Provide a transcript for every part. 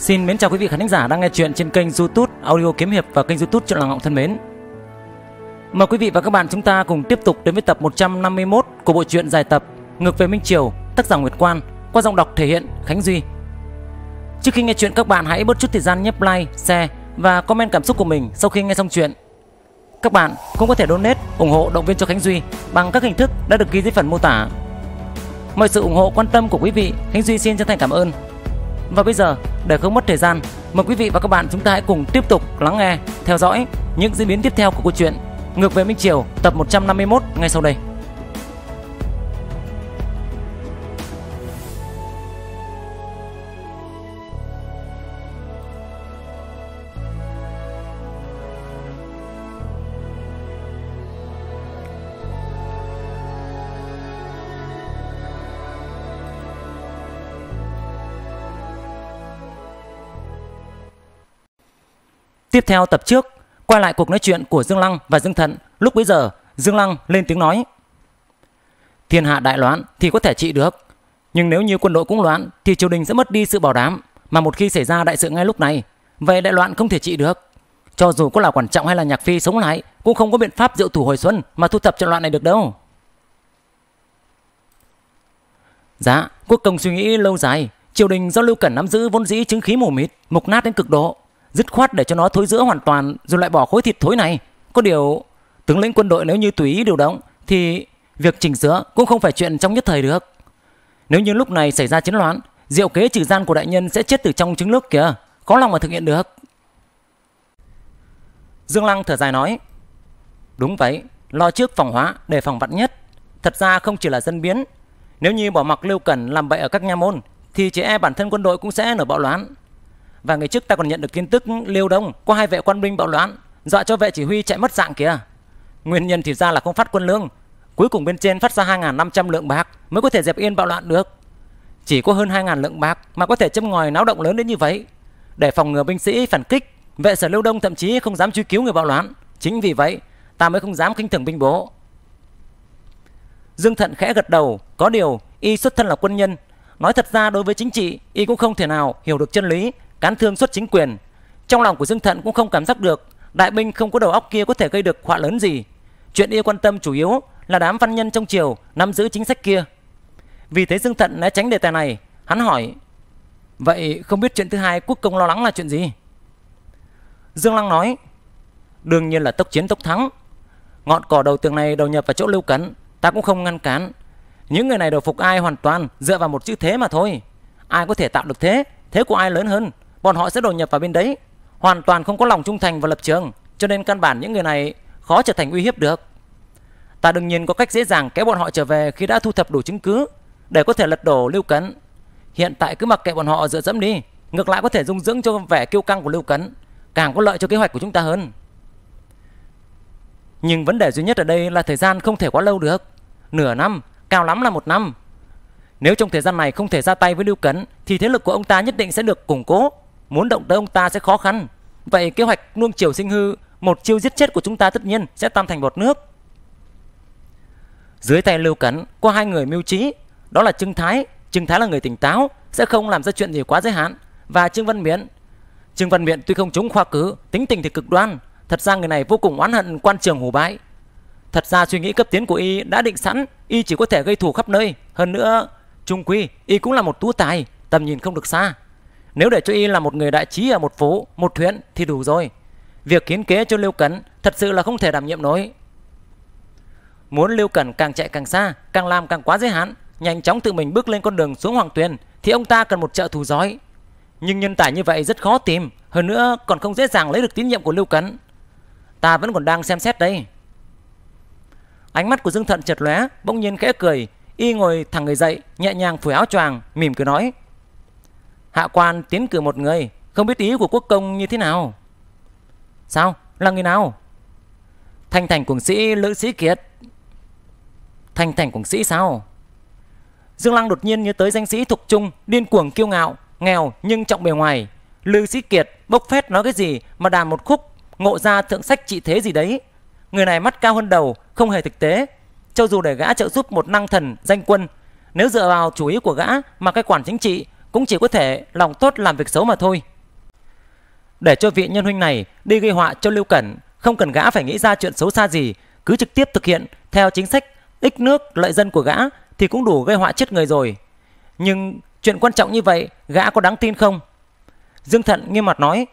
Xin mến chào quý vị khán giả đang nghe chuyện trên kênh YouTube Audio Kiếm hiệp và kênh YouTube Truyện Làng Ngọng thân mến. Mời quý vị và các bạn chúng ta cùng tiếp tục đến với tập 151 của bộ truyện dài tập Ngược về Minh Triều, tác giả Nguyệt Quan qua giọng đọc thể hiện Khánh Duy. Trước khi nghe chuyện các bạn hãy bớt chút thời gian nhấp like, share và comment cảm xúc của mình sau khi nghe xong chuyện. Các bạn cũng có thể donate ủng hộ động viên cho Khánh Duy bằng các hình thức đã được ghi dưới phần mô tả. Mọi sự ủng hộ quan tâm của quý vị, Khánh Duy xin chân thành cảm ơn. Và bây giờ để không mất thời gian, mời quý vị và các bạn chúng ta hãy cùng tiếp tục lắng nghe, theo dõi những diễn biến tiếp theo của câu chuyện Ngược về Minh Triều tập 151 ngay sau đây. Tiếp theo tập trước, quay lại cuộc nói chuyện của Dương Lăng và Dương Thận, lúc bấy giờ Dương Lăng lên tiếng nói. Thiên hạ đại loạn thì có thể trị được, nhưng nếu như quân đội cũng loạn thì triều đình sẽ mất đi sự bảo đảm mà một khi xảy ra đại sự ngay lúc này, vậy đại loạn không thể trị được. Cho dù có là quan trọng hay là nhạc phi sống lại cũng không có biện pháp diệu thủ hồi xuân mà thu thập trận loạn này được đâu. Dạ, quốc công suy nghĩ lâu dài, triều đình do Lưu Cẩn nắm giữ vốn dĩ chứng khí mù mịt, mục nát đến cực độ dứt khoát để cho nó thối giữa hoàn toàn rồi lại bỏ khối thịt thối này. Có điều, tướng lĩnh quân đội nếu như tùy ý điều động thì việc chỉnh sửa cũng không phải chuyện trong nhất thời được. Nếu như lúc này xảy ra chiến loạn, diệu kế trừ gian của đại nhân sẽ chết từ trong trứng nước kìa, có lòng mà thực hiện được. Dương Lăng thở dài nói, đúng vậy, lo trước phòng hóa để phòng vặn nhất. Thật ra không chỉ là dân biến, nếu như bỏ mặc Lưu Cẩn làm bậy ở các nha môn, thì chỉ e bản thân quân đội cũng sẽ nổi bạo loạn và ngày trước ta còn nhận được tin tức liêu đông có hai vệ quan binh bạo loạn dọa cho vệ chỉ huy chạy mất dạng kìa nguyên nhân thì ra là không phát quân lương cuối cùng bên trên phát ra hai năm trăm lượng bạc mới có thể dẹp yên bạo loạn được chỉ có hơn hai 000 lượng bạc mà có thể châm ngòi náo động lớn đến như vậy để phòng ngừa binh sĩ phản kích vệ sở liêu đông thậm chí không dám truy cứu người bạo loạn chính vì vậy ta mới không dám khinh thường binh bố dương thận khẽ gật đầu có điều y xuất thân là quân nhân nói thật ra đối với chính trị y cũng không thể nào hiểu được chân lý cán thương xuất chính quyền. Trong lòng của Dương Thận cũng không cảm giác được đại binh không có đầu óc kia có thể gây được họa lớn gì. Chuyện y quan tâm chủ yếu là đám văn nhân trong triều nắm giữ chính sách kia. Vì thế Dương Thận né tránh đề tài này, hắn hỏi: "Vậy không biết chuyện thứ hai quốc công lo lắng là chuyện gì?" Dương Lăng nói: "Đương nhiên là tốc chiến tốc thắng. Ngọn cỏ đầu tường này đầu nhập vào chỗ Lưu Cấn, ta cũng không ngăn cản. Những người này đầu phục ai hoàn toàn dựa vào một chữ thế mà thôi. Ai có thể tạo được thế, thế của ai lớn hơn bọn họ sẽ đột nhập vào bên đấy, hoàn toàn không có lòng trung thành và lập trường, cho nên căn bản những người này khó trở thành uy hiếp được. Ta đương nhiên có cách dễ dàng kéo bọn họ trở về khi đã thu thập đủ chứng cứ để có thể lật đổ Lưu Cấn. Hiện tại cứ mặc kệ bọn họ dựa dẫm đi, ngược lại có thể dung dưỡng cho vẻ kiêu căng của Lưu Cấn, càng có lợi cho kế hoạch của chúng ta hơn. Nhưng vấn đề duy nhất ở đây là thời gian không thể quá lâu được. Nửa năm, cao lắm là một năm. Nếu trong thời gian này không thể ra tay với Lưu Cấn thì thế lực của ông ta nhất định sẽ được củng cố muốn động tới ông ta sẽ khó khăn. Vậy kế hoạch nuông chiều sinh hư, một chiêu giết chết của chúng ta tất nhiên sẽ tan thành bọt nước. Dưới tay Lưu Cấn có hai người mưu trí, đó là Trương Thái, Trương Thái là người tỉnh táo, sẽ không làm ra chuyện gì quá giới hạn và Trương Văn Miễn. Trương Văn Miễn tuy không chống khoa cử, tính tình thì cực đoan, thật ra người này vô cùng oán hận quan trường hủ bại. Thật ra suy nghĩ cấp tiến của y đã định sẵn, y chỉ có thể gây thù khắp nơi, hơn nữa trung quy y cũng là một tú tài, tầm nhìn không được xa. Nếu để cho y là một người đại trí ở một phố, một huyện thì đủ rồi. Việc hiến kế cho Lưu Cẩn thật sự là không thể đảm nhiệm nổi. Muốn Lưu Cẩn càng chạy càng xa, càng làm càng quá giới hạn, nhanh chóng tự mình bước lên con đường xuống Hoàng Tuyền thì ông ta cần một trợ thủ giỏi. Nhưng nhân tài như vậy rất khó tìm, hơn nữa còn không dễ dàng lấy được tín nhiệm của Lưu Cẩn. Ta vẫn còn đang xem xét đây. Ánh mắt của Dương Thận chợt lóe, bỗng nhiên khẽ cười, y ngồi thẳng người dậy, nhẹ nhàng phủi áo choàng, mỉm cười nói: Hạ quan tiến cử một người Không biết ý của quốc công như thế nào Sao? Là người nào? Thanh thành cùng sĩ Lữ Sĩ Kiệt Thanh thành cùng sĩ sao? Dương Lăng đột nhiên nhớ tới danh sĩ Thục Trung Điên cuồng kiêu ngạo Nghèo nhưng trọng bề ngoài Lữ Sĩ Kiệt bốc phét nói cái gì Mà đàn một khúc Ngộ ra thượng sách trị thế gì đấy Người này mắt cao hơn đầu Không hề thực tế Cho dù để gã trợ giúp một năng thần danh quân Nếu dựa vào chủ ý của gã mà cái quản chính trị cũng chỉ có thể lòng tốt làm việc xấu mà thôi. Để cho vị nhân huynh này đi gây họa cho Lưu Cẩn, không cần gã phải nghĩ ra chuyện xấu xa gì, cứ trực tiếp thực hiện theo chính sách ích nước lợi dân của gã thì cũng đủ gây họa chết người rồi. Nhưng chuyện quan trọng như vậy gã có đáng tin không? Dương Thận nghiêm mặt nói.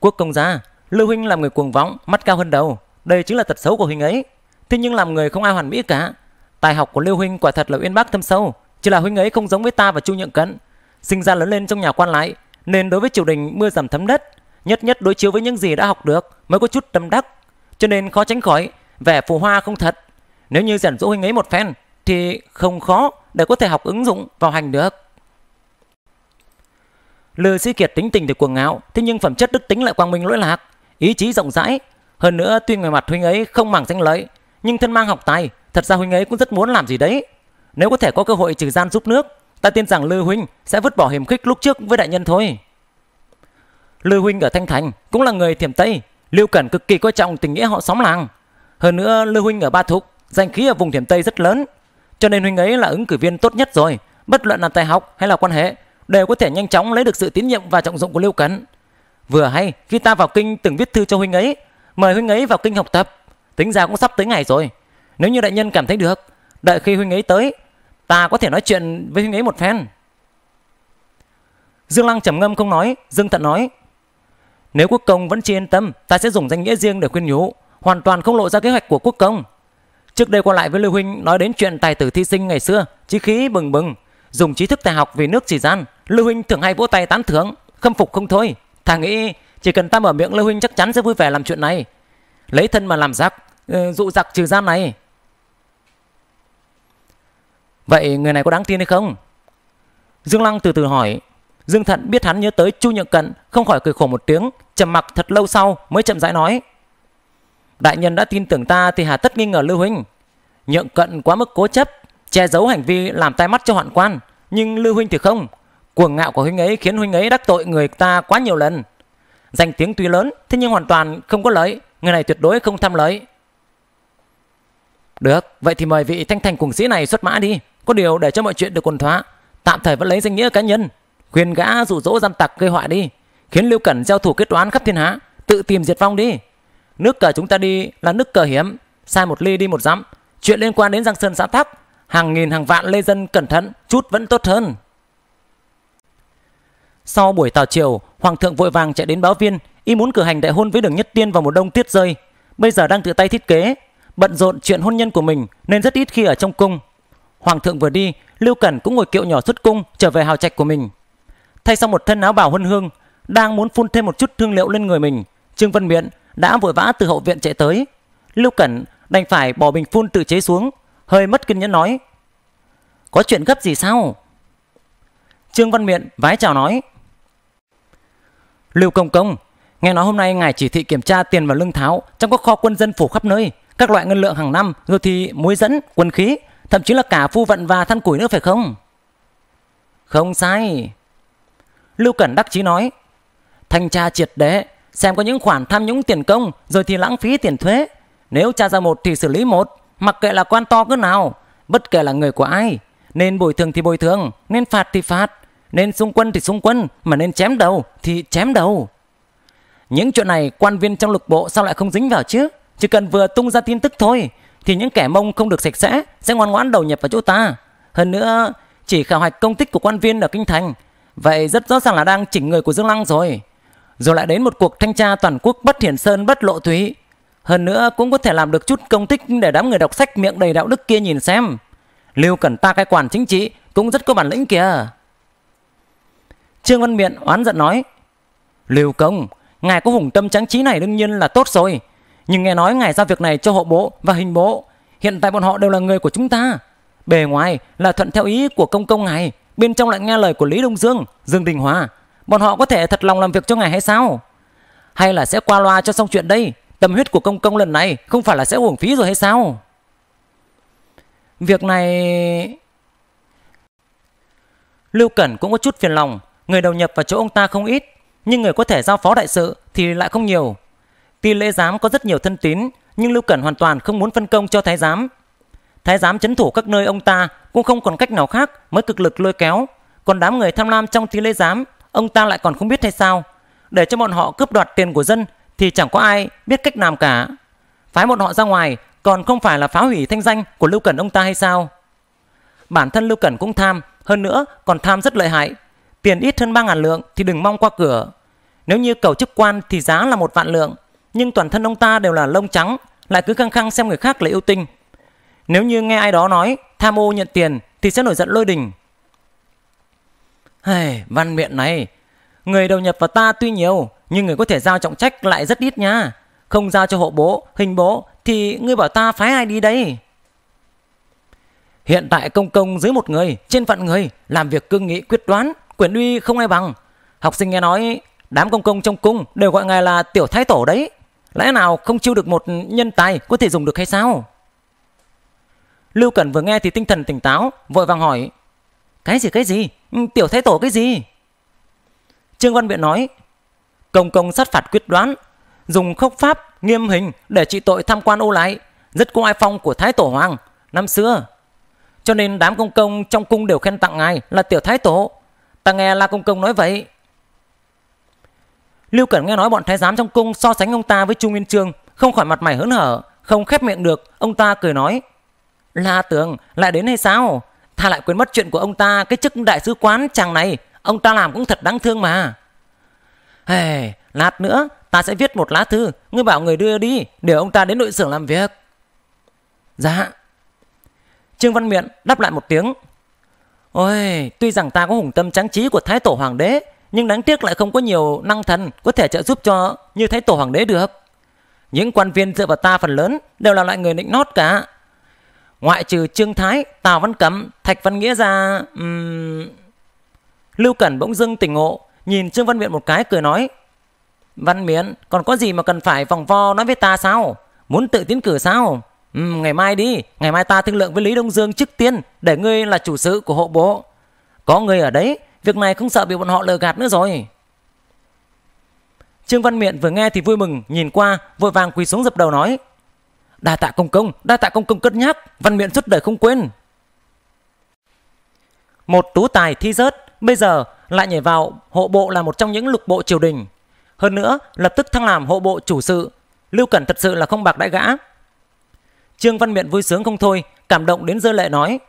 Quốc công gia, Lưu Huynh làm người cuồng vọng, mắt cao hơn đầu. Đây chính là tật xấu của Huynh ấy. Thế nhưng làm người không ai hoàn mỹ cả. Tài học của Lưu Huynh quả thật là uyên bác thâm sâu, chỉ là huynh ấy không giống với ta và Chu Nhượng Cấn, sinh ra lớn lên trong nhà quan lại, nên đối với triều đình mưa giảm thấm đất, nhất nhất đối chiếu với những gì đã học được mới có chút tâm đắc, cho nên khó tránh khỏi vẻ phù hoa không thật. Nếu như dặn dỗ huynh ấy một phen thì không khó để có thể học ứng dụng vào hành được. Lư Sĩ Kiệt tính tình thì cuồng ngạo, thế nhưng phẩm chất đức tính lại quang minh lỗi lạc, ý chí rộng rãi. Hơn nữa tuy ngoài mặt huynh ấy không màng danh lợi, nhưng thân mang học tài, thật ra huynh ấy cũng rất muốn làm gì đấy. Nếu có thể có cơ hội trừ gian giúp nước, ta tin rằng Lư Huynh sẽ vứt bỏ hiểm khích lúc trước với đại nhân thôi. Lư Huynh ở Thanh Thành cũng là người thiểm Tây, Lưu Cẩn cực kỳ coi trọng tình nghĩa họ xóm làng. Hơn nữa Lư Huynh ở Ba Thục, danh khí ở vùng thiểm Tây rất lớn, cho nên Huynh ấy là ứng cử viên tốt nhất rồi, bất luận là tài học hay là quan hệ đều có thể nhanh chóng lấy được sự tín nhiệm và trọng dụng của Lưu Cẩn. Vừa hay khi ta vào kinh từng viết thư cho Huynh ấy, mời Huynh ấy vào kinh học tập, tính ra cũng sắp tới ngày rồi. Nếu như đại nhân cảm thấy được, Đợi khi huynh ấy tới, ta có thể nói chuyện với huynh ấy một phen. Dương Lăng trầm ngâm không nói, Dương Thận nói. Nếu quốc công vẫn chưa yên tâm, ta sẽ dùng danh nghĩa riêng để khuyên nhủ, hoàn toàn không lộ ra kế hoạch của quốc công. Trước đây qua lại với Lưu Huynh nói đến chuyện tài tử thi sinh ngày xưa, chí khí bừng bừng, dùng trí thức tài học vì nước chỉ gian. Lưu Huynh thường hay vỗ tay tán thưởng, khâm phục không thôi. Thà nghĩ chỉ cần ta mở miệng Lưu Huynh chắc chắn sẽ vui vẻ làm chuyện này. Lấy thân mà làm giặc, ờ, dụ giặc trừ gian này. Vậy người này có đáng tin hay không? Dương Lăng từ từ hỏi. Dương Thận biết hắn nhớ tới Chu Nhượng Cận, không khỏi cười khổ một tiếng, trầm mặc thật lâu sau mới chậm rãi nói. Đại nhân đã tin tưởng ta thì hà tất nghi ngờ Lưu Huynh. Nhượng Cận quá mức cố chấp, che giấu hành vi làm tai mắt cho hoạn quan, nhưng Lưu Huynh thì không. Cuồng ngạo của huynh ấy khiến huynh ấy đắc tội người ta quá nhiều lần. Danh tiếng tuy lớn, thế nhưng hoàn toàn không có lợi, người này tuyệt đối không tham lợi. Được, vậy thì mời vị thanh thành cùng sĩ này xuất mã đi. Có điều để cho mọi chuyện được quần thóa, tạm thời vẫn lấy danh nghĩa cá nhân, khuyên gã rủ dỗ gian tặc gây họa đi, khiến Lưu Cẩn gieo thủ kết oán khắp thiên hạ, tự tìm diệt vong đi. Nước cờ chúng ta đi là nước cờ hiếm, sai một ly đi một dám chuyện liên quan đến Giang Sơn xã Thác, hàng nghìn hàng vạn lê dân cẩn thận, chút vẫn tốt hơn. Sau buổi tào chiều, hoàng thượng vội vàng chạy đến báo viên, y muốn cử hành đại hôn với Đường Nhất Tiên vào một đông tiết rơi. Bây giờ đang tự tay thiết kế, bận rộn chuyện hôn nhân của mình nên rất ít khi ở trong cung. Hoàng thượng vừa đi, Lưu Cẩn cũng ngồi kiệu nhỏ xuất cung trở về hào trạch của mình. Thay xong một thân áo bảo huân hương, đang muốn phun thêm một chút thương liệu lên người mình, Trương Văn Miện đã vội vã từ hậu viện chạy tới. Lưu Cẩn đành phải bỏ bình phun tự chế xuống, hơi mất kinh nhẫn nói: "Có chuyện gấp gì sao?" Trương Văn Miện vái chào nói: "Lưu công công, nghe nói hôm nay ngài chỉ thị kiểm tra tiền và lương tháo trong các kho quân dân phủ khắp nơi, các loại ngân lượng hàng năm, rồi thì muối dẫn, quân khí, thậm chí là cả phu vận và than củi nữa phải không? Không sai. Lưu Cẩn đắc chí nói, thanh tra triệt đế, xem có những khoản tham nhũng tiền công rồi thì lãng phí tiền thuế. Nếu tra ra một thì xử lý một, mặc kệ là quan to cỡ nào, bất kể là người của ai. Nên bồi thường thì bồi thường, nên phạt thì phạt, nên xung quân thì xung quân, mà nên chém đầu thì chém đầu. Những chuyện này quan viên trong lục bộ sao lại không dính vào chứ? Chỉ cần vừa tung ra tin tức thôi thì những kẻ mông không được sạch sẽ sẽ ngoan ngoãn đầu nhập vào chỗ ta. Hơn nữa, chỉ khảo hạch công tích của quan viên ở Kinh Thành, vậy rất rõ ràng là đang chỉnh người của Dương Lăng rồi. Rồi lại đến một cuộc thanh tra toàn quốc bất hiển sơn bất lộ thúy. Hơn nữa cũng có thể làm được chút công tích để đám người đọc sách miệng đầy đạo đức kia nhìn xem. Lưu Cẩn ta cai quản chính trị cũng rất có bản lĩnh kìa. Trương Văn Miện oán giận nói. Lưu Công, ngài có hùng tâm trắng trí này đương nhiên là tốt rồi. Nhưng nghe nói ngài giao việc này cho hộ bộ và hình bộ Hiện tại bọn họ đều là người của chúng ta. Bề ngoài là thuận theo ý của công công ngài. Bên trong lại nghe lời của Lý Đông Dương, Dương Đình Hòa. Bọn họ có thể thật lòng làm việc cho ngài hay sao? Hay là sẽ qua loa cho xong chuyện đây? Tâm huyết của công công lần này không phải là sẽ uổng phí rồi hay sao? Việc này... Lưu Cẩn cũng có chút phiền lòng. Người đầu nhập vào chỗ ông ta không ít. Nhưng người có thể giao phó đại sự thì lại không nhiều. Tuy lễ giám có rất nhiều thân tín, nhưng Lưu Cẩn hoàn toàn không muốn phân công cho thái giám. Thái giám chấn thủ các nơi ông ta cũng không còn cách nào khác mới cực lực lôi kéo. Còn đám người tham lam trong tí lễ giám, ông ta lại còn không biết hay sao. Để cho bọn họ cướp đoạt tiền của dân thì chẳng có ai biết cách làm cả. Phái bọn họ ra ngoài còn không phải là phá hủy thanh danh của Lưu Cẩn ông ta hay sao? Bản thân Lưu Cẩn cũng tham, hơn nữa còn tham rất lợi hại. Tiền ít hơn 3.000 lượng thì đừng mong qua cửa. Nếu như cầu chức quan thì giá là một vạn lượng, nhưng toàn thân ông ta đều là lông trắng, lại cứ khăng khăng xem người khác là yêu tinh. Nếu như nghe ai đó nói tham ô nhận tiền thì sẽ nổi giận lôi đình. Hey, văn miệng này, người đầu nhập vào ta tuy nhiều, nhưng người có thể giao trọng trách lại rất ít nha. Không giao cho hộ bố, hình bố thì ngươi bảo ta phái ai đi đấy? Hiện tại công công dưới một người, trên vạn người, làm việc cương nghị quyết đoán, quyền uy không ai bằng. Học sinh nghe nói, đám công công trong cung đều gọi ngài là tiểu thái tổ đấy. Lẽ nào không chiêu được một nhân tài có thể dùng được hay sao? Lưu Cẩn vừa nghe thì tinh thần tỉnh táo, vội vàng hỏi. Cái gì cái gì? Ừ, tiểu thái tổ cái gì? Trương Văn Biện nói. Công công sát phạt quyết đoán, dùng khốc pháp, nghiêm hình để trị tội tham quan ô lái, rất có ai phong của thái tổ hoàng năm xưa. Cho nên đám công công trong cung đều khen tặng ngài là tiểu thái tổ. Ta nghe La Công Công nói vậy. Lưu Cẩn nghe nói bọn thái giám trong cung so sánh ông ta với Chu Nguyên Chương, không khỏi mặt mày hớn hở, không khép miệng được, ông ta cười nói: "La tướng, lại đến hay sao? Tha lại quên mất chuyện của ông ta, cái chức đại sứ quán chàng này, ông ta làm cũng thật đáng thương mà." "Hề, lát nữa ta sẽ viết một lá thư, ngươi bảo người đưa đi, để ông ta đến nội xưởng làm việc." "Dạ." Trương Văn Miện đáp lại một tiếng. "Ôi, tuy rằng ta có hùng tâm tráng trí của Thái Tổ Hoàng đế, nhưng đáng tiếc lại không có nhiều năng thần có thể trợ giúp cho như thái tổ hoàng đế được. Những quan viên dựa vào ta phần lớn đều là loại người nịnh nót cả. Ngoại trừ Trương Thái, Tào Văn Cẩm, Thạch Văn Nghĩa ra... Um... Lưu Cẩn bỗng dưng tỉnh ngộ, nhìn Trương Văn Miện một cái cười nói. Văn Miện, còn có gì mà cần phải vòng vo nói với ta sao? Muốn tự tiến cử sao? Um, ngày mai đi, ngày mai ta thương lượng với Lý Đông Dương trước tiên để ngươi là chủ sự của hộ bộ. Có ngươi ở đấy Việc này không sợ bị bọn họ lừa gạt nữa rồi. Trương Văn Miện vừa nghe thì vui mừng, nhìn qua, vội vàng quỳ xuống dập đầu nói. Đa tạ công công, đa tạ công công cất nhắc, Văn Miện suốt đời không quên. Một tú tài thi rớt, bây giờ lại nhảy vào hộ bộ là một trong những lục bộ triều đình. Hơn nữa, lập tức thăng làm hộ bộ chủ sự. Lưu Cẩn thật sự là không bạc đại gã. Trương Văn Miện vui sướng không thôi, cảm động đến rơi lệ nói.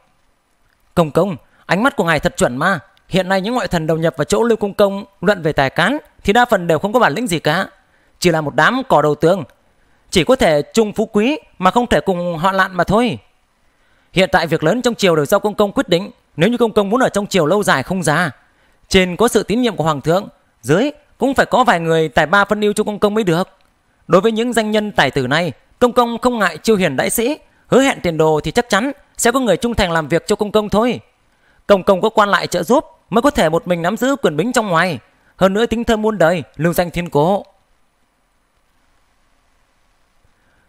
Công công, ánh mắt của ngài thật chuẩn mà, Hiện nay những ngoại thần đầu nhập vào chỗ Lưu Công Công luận về tài cán thì đa phần đều không có bản lĩnh gì cả, chỉ là một đám cỏ đầu tường, chỉ có thể chung phú quý mà không thể cùng họ lạn mà thôi. Hiện tại việc lớn trong triều đều do công công quyết định, nếu như công công muốn ở trong triều lâu dài không già, trên có sự tín nhiệm của hoàng thượng, dưới cũng phải có vài người tài ba phân ưu cho công công mới được. Đối với những danh nhân tài tử này, công công không ngại chiêu hiền đại sĩ, hứa hẹn tiền đồ thì chắc chắn sẽ có người trung thành làm việc cho công công thôi tổng công có quan lại trợ giúp mới có thể một mình nắm giữ quyền bính trong ngoài hơn nữa tính thơm muôn đời lưu danh thiên cố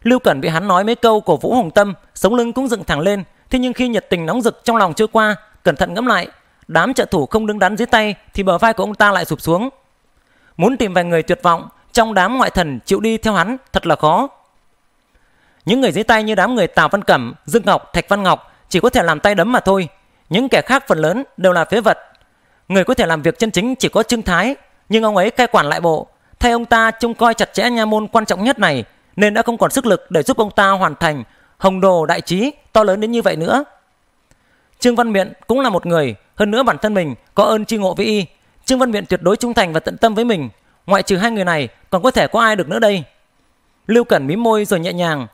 lưu cẩn bị hắn nói mấy câu cổ vũ hồng tâm sống lưng cũng dựng thẳng lên thế nhưng khi nhiệt tình nóng rực trong lòng chưa qua cẩn thận ngẫm lại đám trợ thủ không đứng đắn dưới tay thì bờ vai của ông ta lại sụp xuống muốn tìm vài người tuyệt vọng trong đám ngoại thần chịu đi theo hắn thật là khó những người dưới tay như đám người tào văn cẩm dương ngọc thạch văn ngọc chỉ có thể làm tay đấm mà thôi những kẻ khác phần lớn đều là phế vật. Người có thể làm việc chân chính chỉ có Trương Thái, nhưng ông ấy cai quản lại bộ. Thay ông ta trông coi chặt chẽ nha môn quan trọng nhất này, nên đã không còn sức lực để giúp ông ta hoàn thành hồng đồ đại trí to lớn đến như vậy nữa. Trương Văn Miện cũng là một người, hơn nữa bản thân mình có ơn tri ngộ với y. Trương Văn Miện tuyệt đối trung thành và tận tâm với mình, ngoại trừ hai người này còn có thể có ai được nữa đây. Lưu Cẩn mím môi rồi nhẹ nhàng,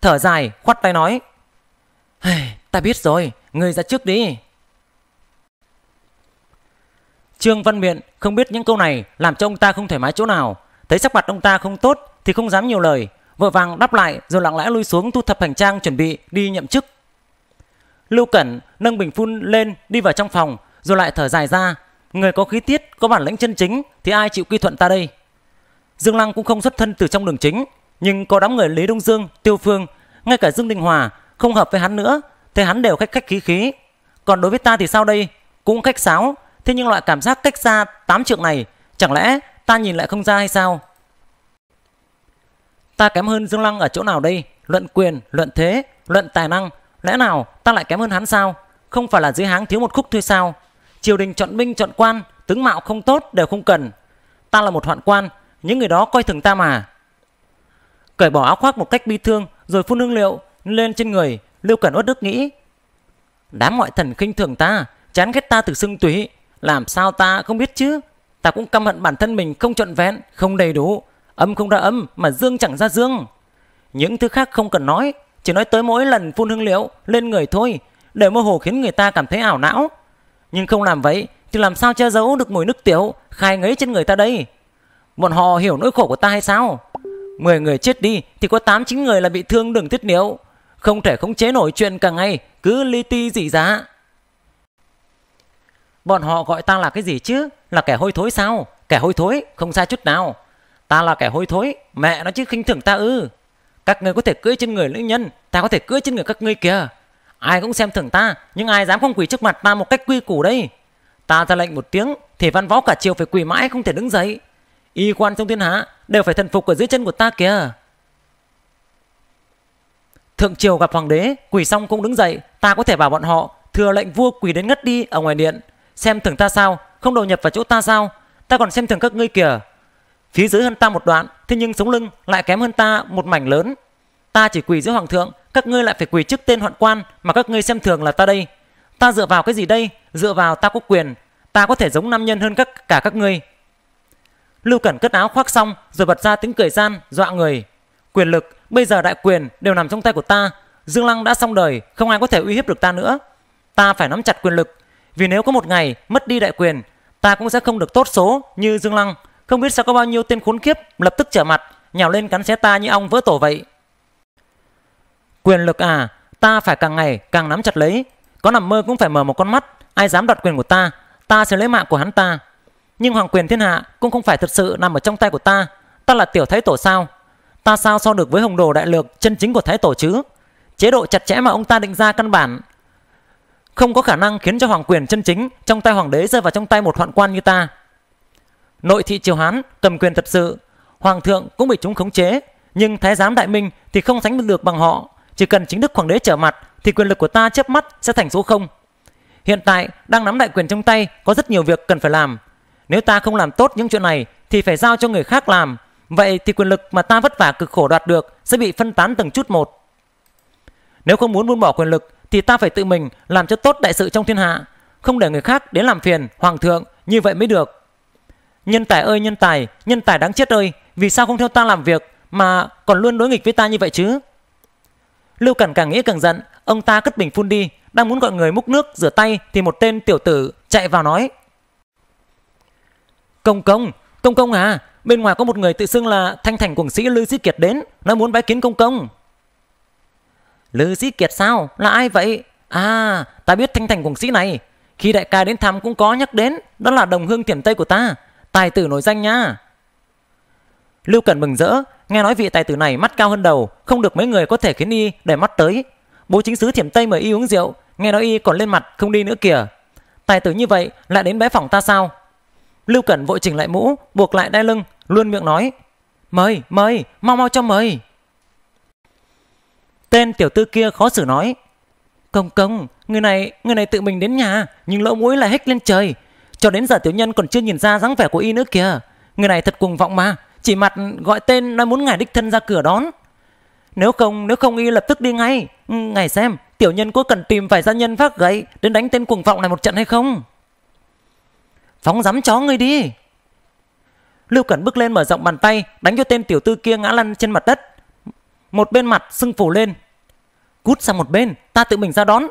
thở dài, khoát tay nói. Hey, ta biết rồi, người ra trước đi. Trương Văn Miện không biết những câu này làm cho ông ta không thoải mái chỗ nào, thấy sắc mặt ông ta không tốt thì không dám nhiều lời, vội vàng đáp lại rồi lặng lẽ lui xuống thu thập hành trang chuẩn bị đi nhậm chức. Lưu Cẩn nâng bình phun lên đi vào trong phòng rồi lại thở dài ra, người có khí tiết, có bản lĩnh chân chính thì ai chịu quy thuận ta đây. Dương Lăng cũng không xuất thân từ trong đường chính, nhưng có đám người Lý Đông Dương, Tiêu Phương, ngay cả Dương Đình Hòa không hợp với hắn nữa, thì hắn đều khách khách khí khí. Còn đối với ta thì sao đây? Cũng khách sáo, Thế nhưng loại cảm giác cách xa 8 trượng này, chẳng lẽ ta nhìn lại không ra hay sao? Ta kém hơn Dương Lăng ở chỗ nào đây? Luận quyền, luận thế, luận tài năng, lẽ nào ta lại kém hơn hắn sao? Không phải là dưới háng thiếu một khúc thôi sao? Triều đình chọn binh chọn quan, tướng mạo không tốt đều không cần. Ta là một hoạn quan, những người đó coi thường ta mà. Cởi bỏ áo khoác một cách bi thương rồi phun hương liệu lên trên người, Lưu Cẩn uất đức nghĩ. Đám ngoại thần khinh thường ta, chán ghét ta từ xương túy, làm sao ta không biết chứ? Ta cũng căm hận bản thân mình không trọn vẹn, không đầy đủ. Âm không ra âm mà dương chẳng ra dương. Những thứ khác không cần nói, chỉ nói tới mỗi lần phun hương liệu lên người thôi, để mơ hồ khiến người ta cảm thấy ảo não. Nhưng không làm vậy thì làm sao che giấu được mùi nước tiểu khai ngấy trên người ta đây? Bọn họ hiểu nỗi khổ của ta hay sao? Mười người chết đi thì có tám chín người là bị thương đường tiết niệu. Không thể không chế nổi chuyện cả ngày, cứ li ti dị giá. Bọn họ gọi ta là cái gì chứ? Là kẻ hôi thối sao? Kẻ hôi thối, không sai chút nào. Ta là kẻ hôi thối, mẹ nó chứ khinh thường ta ư. Các người có thể cưỡi trên người nữ nhân, ta có thể cưỡi trên người các ngươi kìa. Ai cũng xem thường ta, nhưng ai dám không quỳ trước mặt ta một cách quy củ đây. Ta ra lệnh một tiếng, thì văn võ cả triều phải quỳ mãi không thể đứng dậy. Y quan trong thiên hạ đều phải thần phục ở dưới chân của ta kìa. Thượng triều gặp hoàng đế, quỳ xong cũng đứng dậy, ta có thể bảo bọn họ thừa lệnh vua quỳ đến ngất đi ở ngoài điện, Xem thường ta sao Không đầu nhập vào chỗ ta sao Ta còn xem thường các ngươi kìa Phía dưới hơn ta một đoạn Thế nhưng sống lưng lại kém hơn ta một mảnh lớn Ta chỉ quỳ giữa hoàng thượng Các ngươi lại phải quỳ trước tên hoạn quan Mà các ngươi xem thường là ta đây Ta dựa vào cái gì đây Dựa vào ta có quyền Ta có thể giống nam nhân hơn các cả các ngươi Lưu Cẩn cất áo khoác xong Rồi bật ra tiếng cười gian dọa người Quyền lực bây giờ đại quyền đều nằm trong tay của ta Dương Lăng đã xong đời Không ai có thể uy hiếp được ta nữa Ta phải nắm chặt quyền lực vì nếu có một ngày mất đi đại quyền, ta cũng sẽ không được tốt số như Dương Lăng. Không biết sẽ có bao nhiêu tên khốn kiếp lập tức trở mặt, nhào lên cắn xé ta như ong vỡ tổ vậy. Quyền lực à, ta phải càng ngày càng nắm chặt lấy. Có nằm mơ cũng phải mở một con mắt, ai dám đoạt quyền của ta, ta sẽ lấy mạng của hắn ta. Nhưng hoàng quyền thiên hạ cũng không phải thật sự nằm ở trong tay của ta, ta là tiểu thái tổ sao? Ta sao so được với hồng đồ đại lược chân chính của thái tổ chứ? Chế độ chặt chẽ mà ông ta định ra căn bản không có khả năng khiến cho hoàng quyền chân chính trong tay hoàng đế rơi vào trong tay một hoạn quan như ta. Nội thị triều Hán cầm quyền thật sự, hoàng thượng cũng bị chúng khống chế, nhưng thái giám đại minh thì không sánh được bằng họ, chỉ cần chính đức hoàng đế trở mặt thì quyền lực của ta chớp mắt sẽ thành số không. Hiện tại đang nắm đại quyền trong tay có rất nhiều việc cần phải làm. Nếu ta không làm tốt những chuyện này thì phải giao cho người khác làm, vậy thì quyền lực mà ta vất vả cực khổ đoạt được sẽ bị phân tán từng chút một. Nếu không muốn buông bỏ quyền lực thì ta phải tự mình làm cho tốt đại sự trong thiên hạ, không để người khác đến làm phiền hoàng thượng, như vậy mới được. Nhân tài ơi nhân tài, nhân tài đáng chết ơi, vì sao không theo ta làm việc mà còn luôn đối nghịch với ta như vậy chứ? Lưu Cẩn càng nghĩ càng giận, ông ta cất bình phun đi, đang muốn gọi người múc nước rửa tay thì một tên tiểu tử chạy vào nói. Công công, công công à, bên ngoài có một người tự xưng là thanh thành quảng sĩ Lưu Sĩ Kiệt đến, nó muốn bái kiến công công. Lư Sĩ Kiệt sao? Là ai vậy? À, ta biết thanh thành quảng sĩ này. Khi đại ca đến thăm cũng có nhắc đến, đó là đồng hương thiểm Tây của ta. Tài tử nổi danh nha. Lưu Cẩn mừng rỡ, nghe nói vị tài tử này mắt cao hơn đầu, không được mấy người có thể khiến y để mắt tới. Bố chính sứ thiểm Tây mời y uống rượu, nghe nói y còn lên mặt không đi nữa kìa. Tài tử như vậy lại đến bái phòng ta sao? Lưu Cẩn vội chỉnh lại mũ, buộc lại đai lưng, luôn miệng nói. Mời, mời, mau mau cho mời. Tên tiểu tư kia khó xử nói. Công công, người này, người này tự mình đến nhà, nhưng lỗ mũi lại hét lên trời. Cho đến giờ tiểu nhân còn chưa nhìn ra dáng vẻ của y nữa kìa. Người này thật cuồng vọng mà, chỉ mặt gọi tên nói muốn ngài đích thân ra cửa đón. Nếu không, nếu không y lập tức đi ngay. Ừ, ngài xem, tiểu nhân có cần tìm phải gia nhân phát gậy đến đánh tên cuồng vọng này một trận hay không? Phóng dám chó người đi. Lưu Cẩn bước lên mở rộng bàn tay, đánh cho tên tiểu tư kia ngã lăn trên mặt đất. Một bên mặt sưng phù lên, Cút sang một bên, ta tự mình ra đón.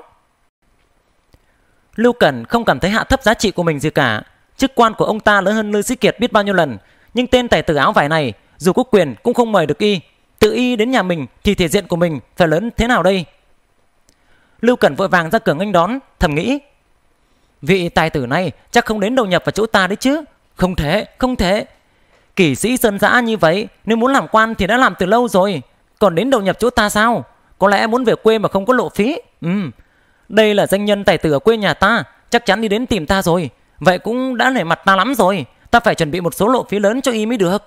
Lưu Cẩn không cảm thấy hạ thấp giá trị của mình gì cả. Chức quan của ông ta lớn hơn lư Sĩ Kiệt biết bao nhiêu lần. Nhưng tên tài tử áo vải này, dù có quyền cũng không mời được y. Tự y đến nhà mình thì thể diện của mình phải lớn thế nào đây? Lưu Cẩn vội vàng ra cửa nghênh đón, thầm nghĩ. Vị tài tử này chắc không đến đầu nhập vào chỗ ta đấy chứ. Không thể, không thể. Kỷ sĩ sơn giã như vậy, nếu muốn làm quan thì đã làm từ lâu rồi. Còn đến đầu nhập chỗ ta sao? Có lẽ muốn về quê mà không có lộ phí. Ừ, đây là danh nhân tài tử ở quê nhà ta, chắc chắn đi đến tìm ta rồi. Vậy cũng đã nể mặt ta lắm rồi, ta phải chuẩn bị một số lộ phí lớn cho y mới được.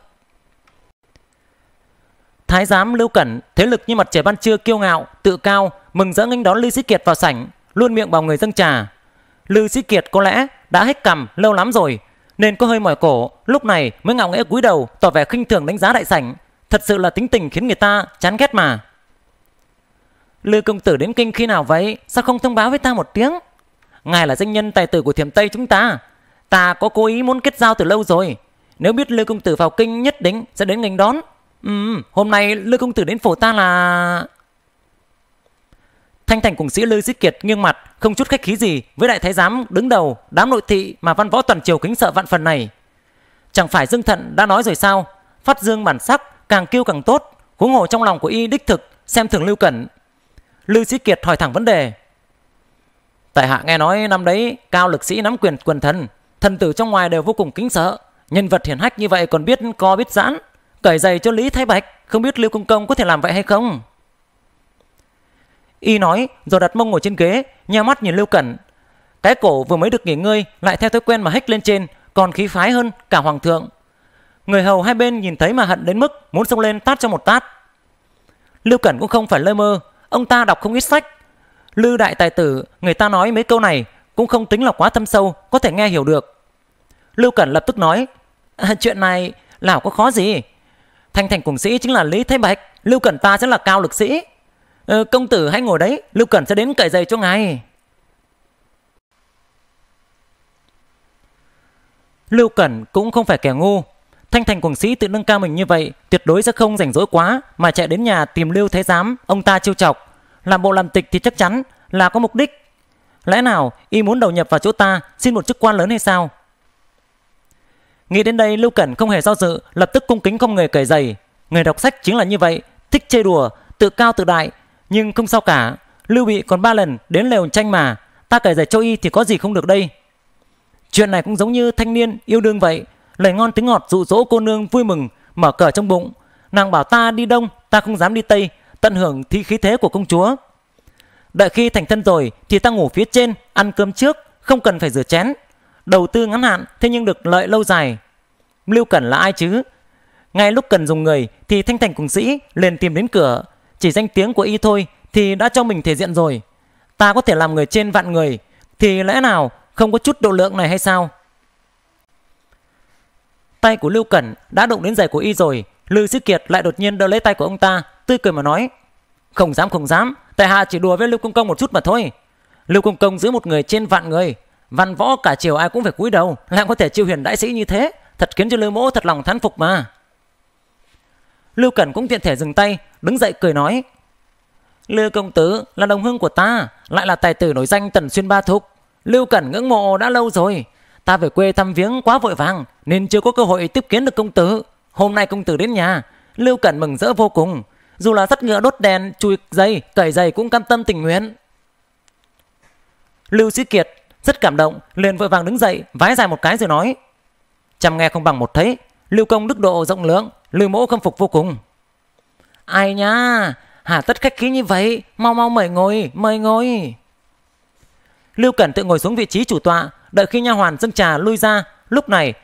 Thái giám Lưu Cẩn, thế lực như mặt trời ban trưa kiêu ngạo, tự cao, mừng rỡ nghênh đón Lưu Sĩ Kiệt vào sảnh, luôn miệng bảo người dâng trà. Lưu Sĩ Kiệt có lẽ đã hết cằm lâu lắm rồi, nên có hơi mỏi cổ, lúc này mới ngạo nghễ cúi đầu, tỏ vẻ khinh thường đánh giá đại sảnh. Thật sự là tính tình khiến người ta chán ghét mà. Lư công tử đến kinh khi nào vậy? Sao không thông báo với ta một tiếng? Ngài là danh nhân tài tử của thiểm Tây chúng ta. Ta có cố ý muốn kết giao từ lâu rồi. Nếu biết Lư công tử vào kinh nhất định sẽ đến nghênh đón. Ừ, hôm nay Lư công tử đến phủ ta là... Thanh Thành cùng sĩ Lư Sĩ Kiệt nghiêng mặt, không chút khách khí gì với đại thái giám đứng đầu đám nội thị mà văn võ toàn triều kính sợ vạn phần này. Chẳng phải Dương Thận đã nói rồi sao? Phát dương bản sắc, càng kêu càng tốt. Huống hồ trong lòng của y đích thực, xem thường Lưu Cẩn Lưu Sĩ Kiệt hỏi thẳng vấn đề. Tại hạ nghe nói năm đấy cao lực sĩ nắm quyền quần thần, thần tử trong ngoài đều vô cùng kính sợ. Nhân vật hiển hách như vậy còn biết co biết giãn, cởi giày cho Lý Thái Bạch, không biết Lưu Công Công có thể làm vậy hay không? Y nói rồi đặt mông ngồi trên ghế, nheo mắt nhìn Lưu Cẩn. Cái cổ vừa mới được nghỉ ngơi lại theo thói quen mà hách lên trên, còn khí phái hơn cả hoàng thượng. Người hầu hai bên nhìn thấy mà hận đến mức muốn xông lên tát cho một tát. Lưu Cẩn cũng không phải lơ mơ, Ông ta đọc không ít sách. Lư đại tài tử, người ta nói mấy câu này cũng không tính là quá thâm sâu, có thể nghe hiểu được. Lưu Cẩn lập tức nói, à, chuyện này lão có khó gì. Thanh thành cùng sĩ chính là Lý Thế Bạch, Lưu Cẩn ta sẽ là cao lực sĩ. Ừ, công tử hãy ngồi đấy, Lưu Cẩn sẽ đến cởi giày cho ngài. Lưu Cẩn cũng không phải kẻ ngu, Thanh Thành Quảng Sĩ tự nâng cao mình như vậy, tuyệt đối sẽ không rảnh rỗi quá mà chạy đến nhà tìm Lưu Thế Giám, ông ta trêu chọc. Làm bộ làm tịch thì chắc chắn là có mục đích. Lẽ nào y muốn đầu nhập vào chỗ ta xin một chức quan lớn hay sao? Nghĩ đến đây Lưu Cẩn không hề do dự, lập tức cung kính không người cởi giày. Người đọc sách chính là như vậy, thích chơi đùa, tự cao tự đại, nhưng không sao cả. Lưu Bị còn ba lần đến lều tranh mà, ta cởi giày cho y thì có gì không được đây. Chuyện này cũng giống như thanh niên yêu đương vậy, lời ngon tiếng ngọt dụ dỗ cô nương vui mừng mở cờ trong bụng nàng bảo ta đi đông ta không dám đi tây tận hưởng thi khí thế của công chúa đợi khi thành thân rồi thì ta ngủ phía trên ăn cơm trước không cần phải rửa chén đầu tư ngắn hạn thế nhưng được lợi lâu dài lưu cẩn là ai chứ ngay lúc cần dùng người thì thanh thành cùng sĩ liền tìm đến cửa chỉ danh tiếng của y thôi thì đã cho mình thể diện rồi ta có thể làm người trên vạn người thì lẽ nào không có chút độ lượng này hay sao Tay của Lưu Cẩn đã động đến giày của y rồi, Lưu Sĩ Kiệt lại đột nhiên đỡ lấy tay của ông ta, tươi cười mà nói: "Không dám không dám, tại hạ chỉ đùa với Lưu công công một chút mà thôi." Lưu công công giữ một người trên vạn người, văn võ cả chiều ai cũng phải cúi đầu, lại có thể chiêu hiền đại sĩ như thế, thật khiến cho Lưu Mỗ thật lòng thán phục mà. Lưu Cẩn cũng tiện thể dừng tay, đứng dậy cười nói: "Lưu công tử là đồng hương của ta, lại là tài tử nổi danh Tần Xuyên Ba Thục, Lưu Cẩn ngưỡng mộ đã lâu rồi, ta về quê thăm viếng quá vội vàng, nên chưa có cơ hội tiếp kiến được công tử. Hôm nay công tử đến nhà, Lưu Cẩn mừng rỡ vô cùng, dù là dắt ngựa đốt đèn, chùi dây cởi giày cũng cam tâm tình nguyện. Lưu Sĩ Kiệt rất cảm động, liền vội vàng đứng dậy, vái dài một cái rồi nói: "Chăm nghe không bằng một thấy, Lưu công đức độ rộng lượng, Lưu mỗ khâm phục vô cùng." "Ai nhá, hà tất khách khí như vậy, mau mau mời ngồi, mời ngồi." Lưu Cẩn tự ngồi xuống vị trí chủ tọa, đợi khi nha hoàn dâng trà lui ra, lúc này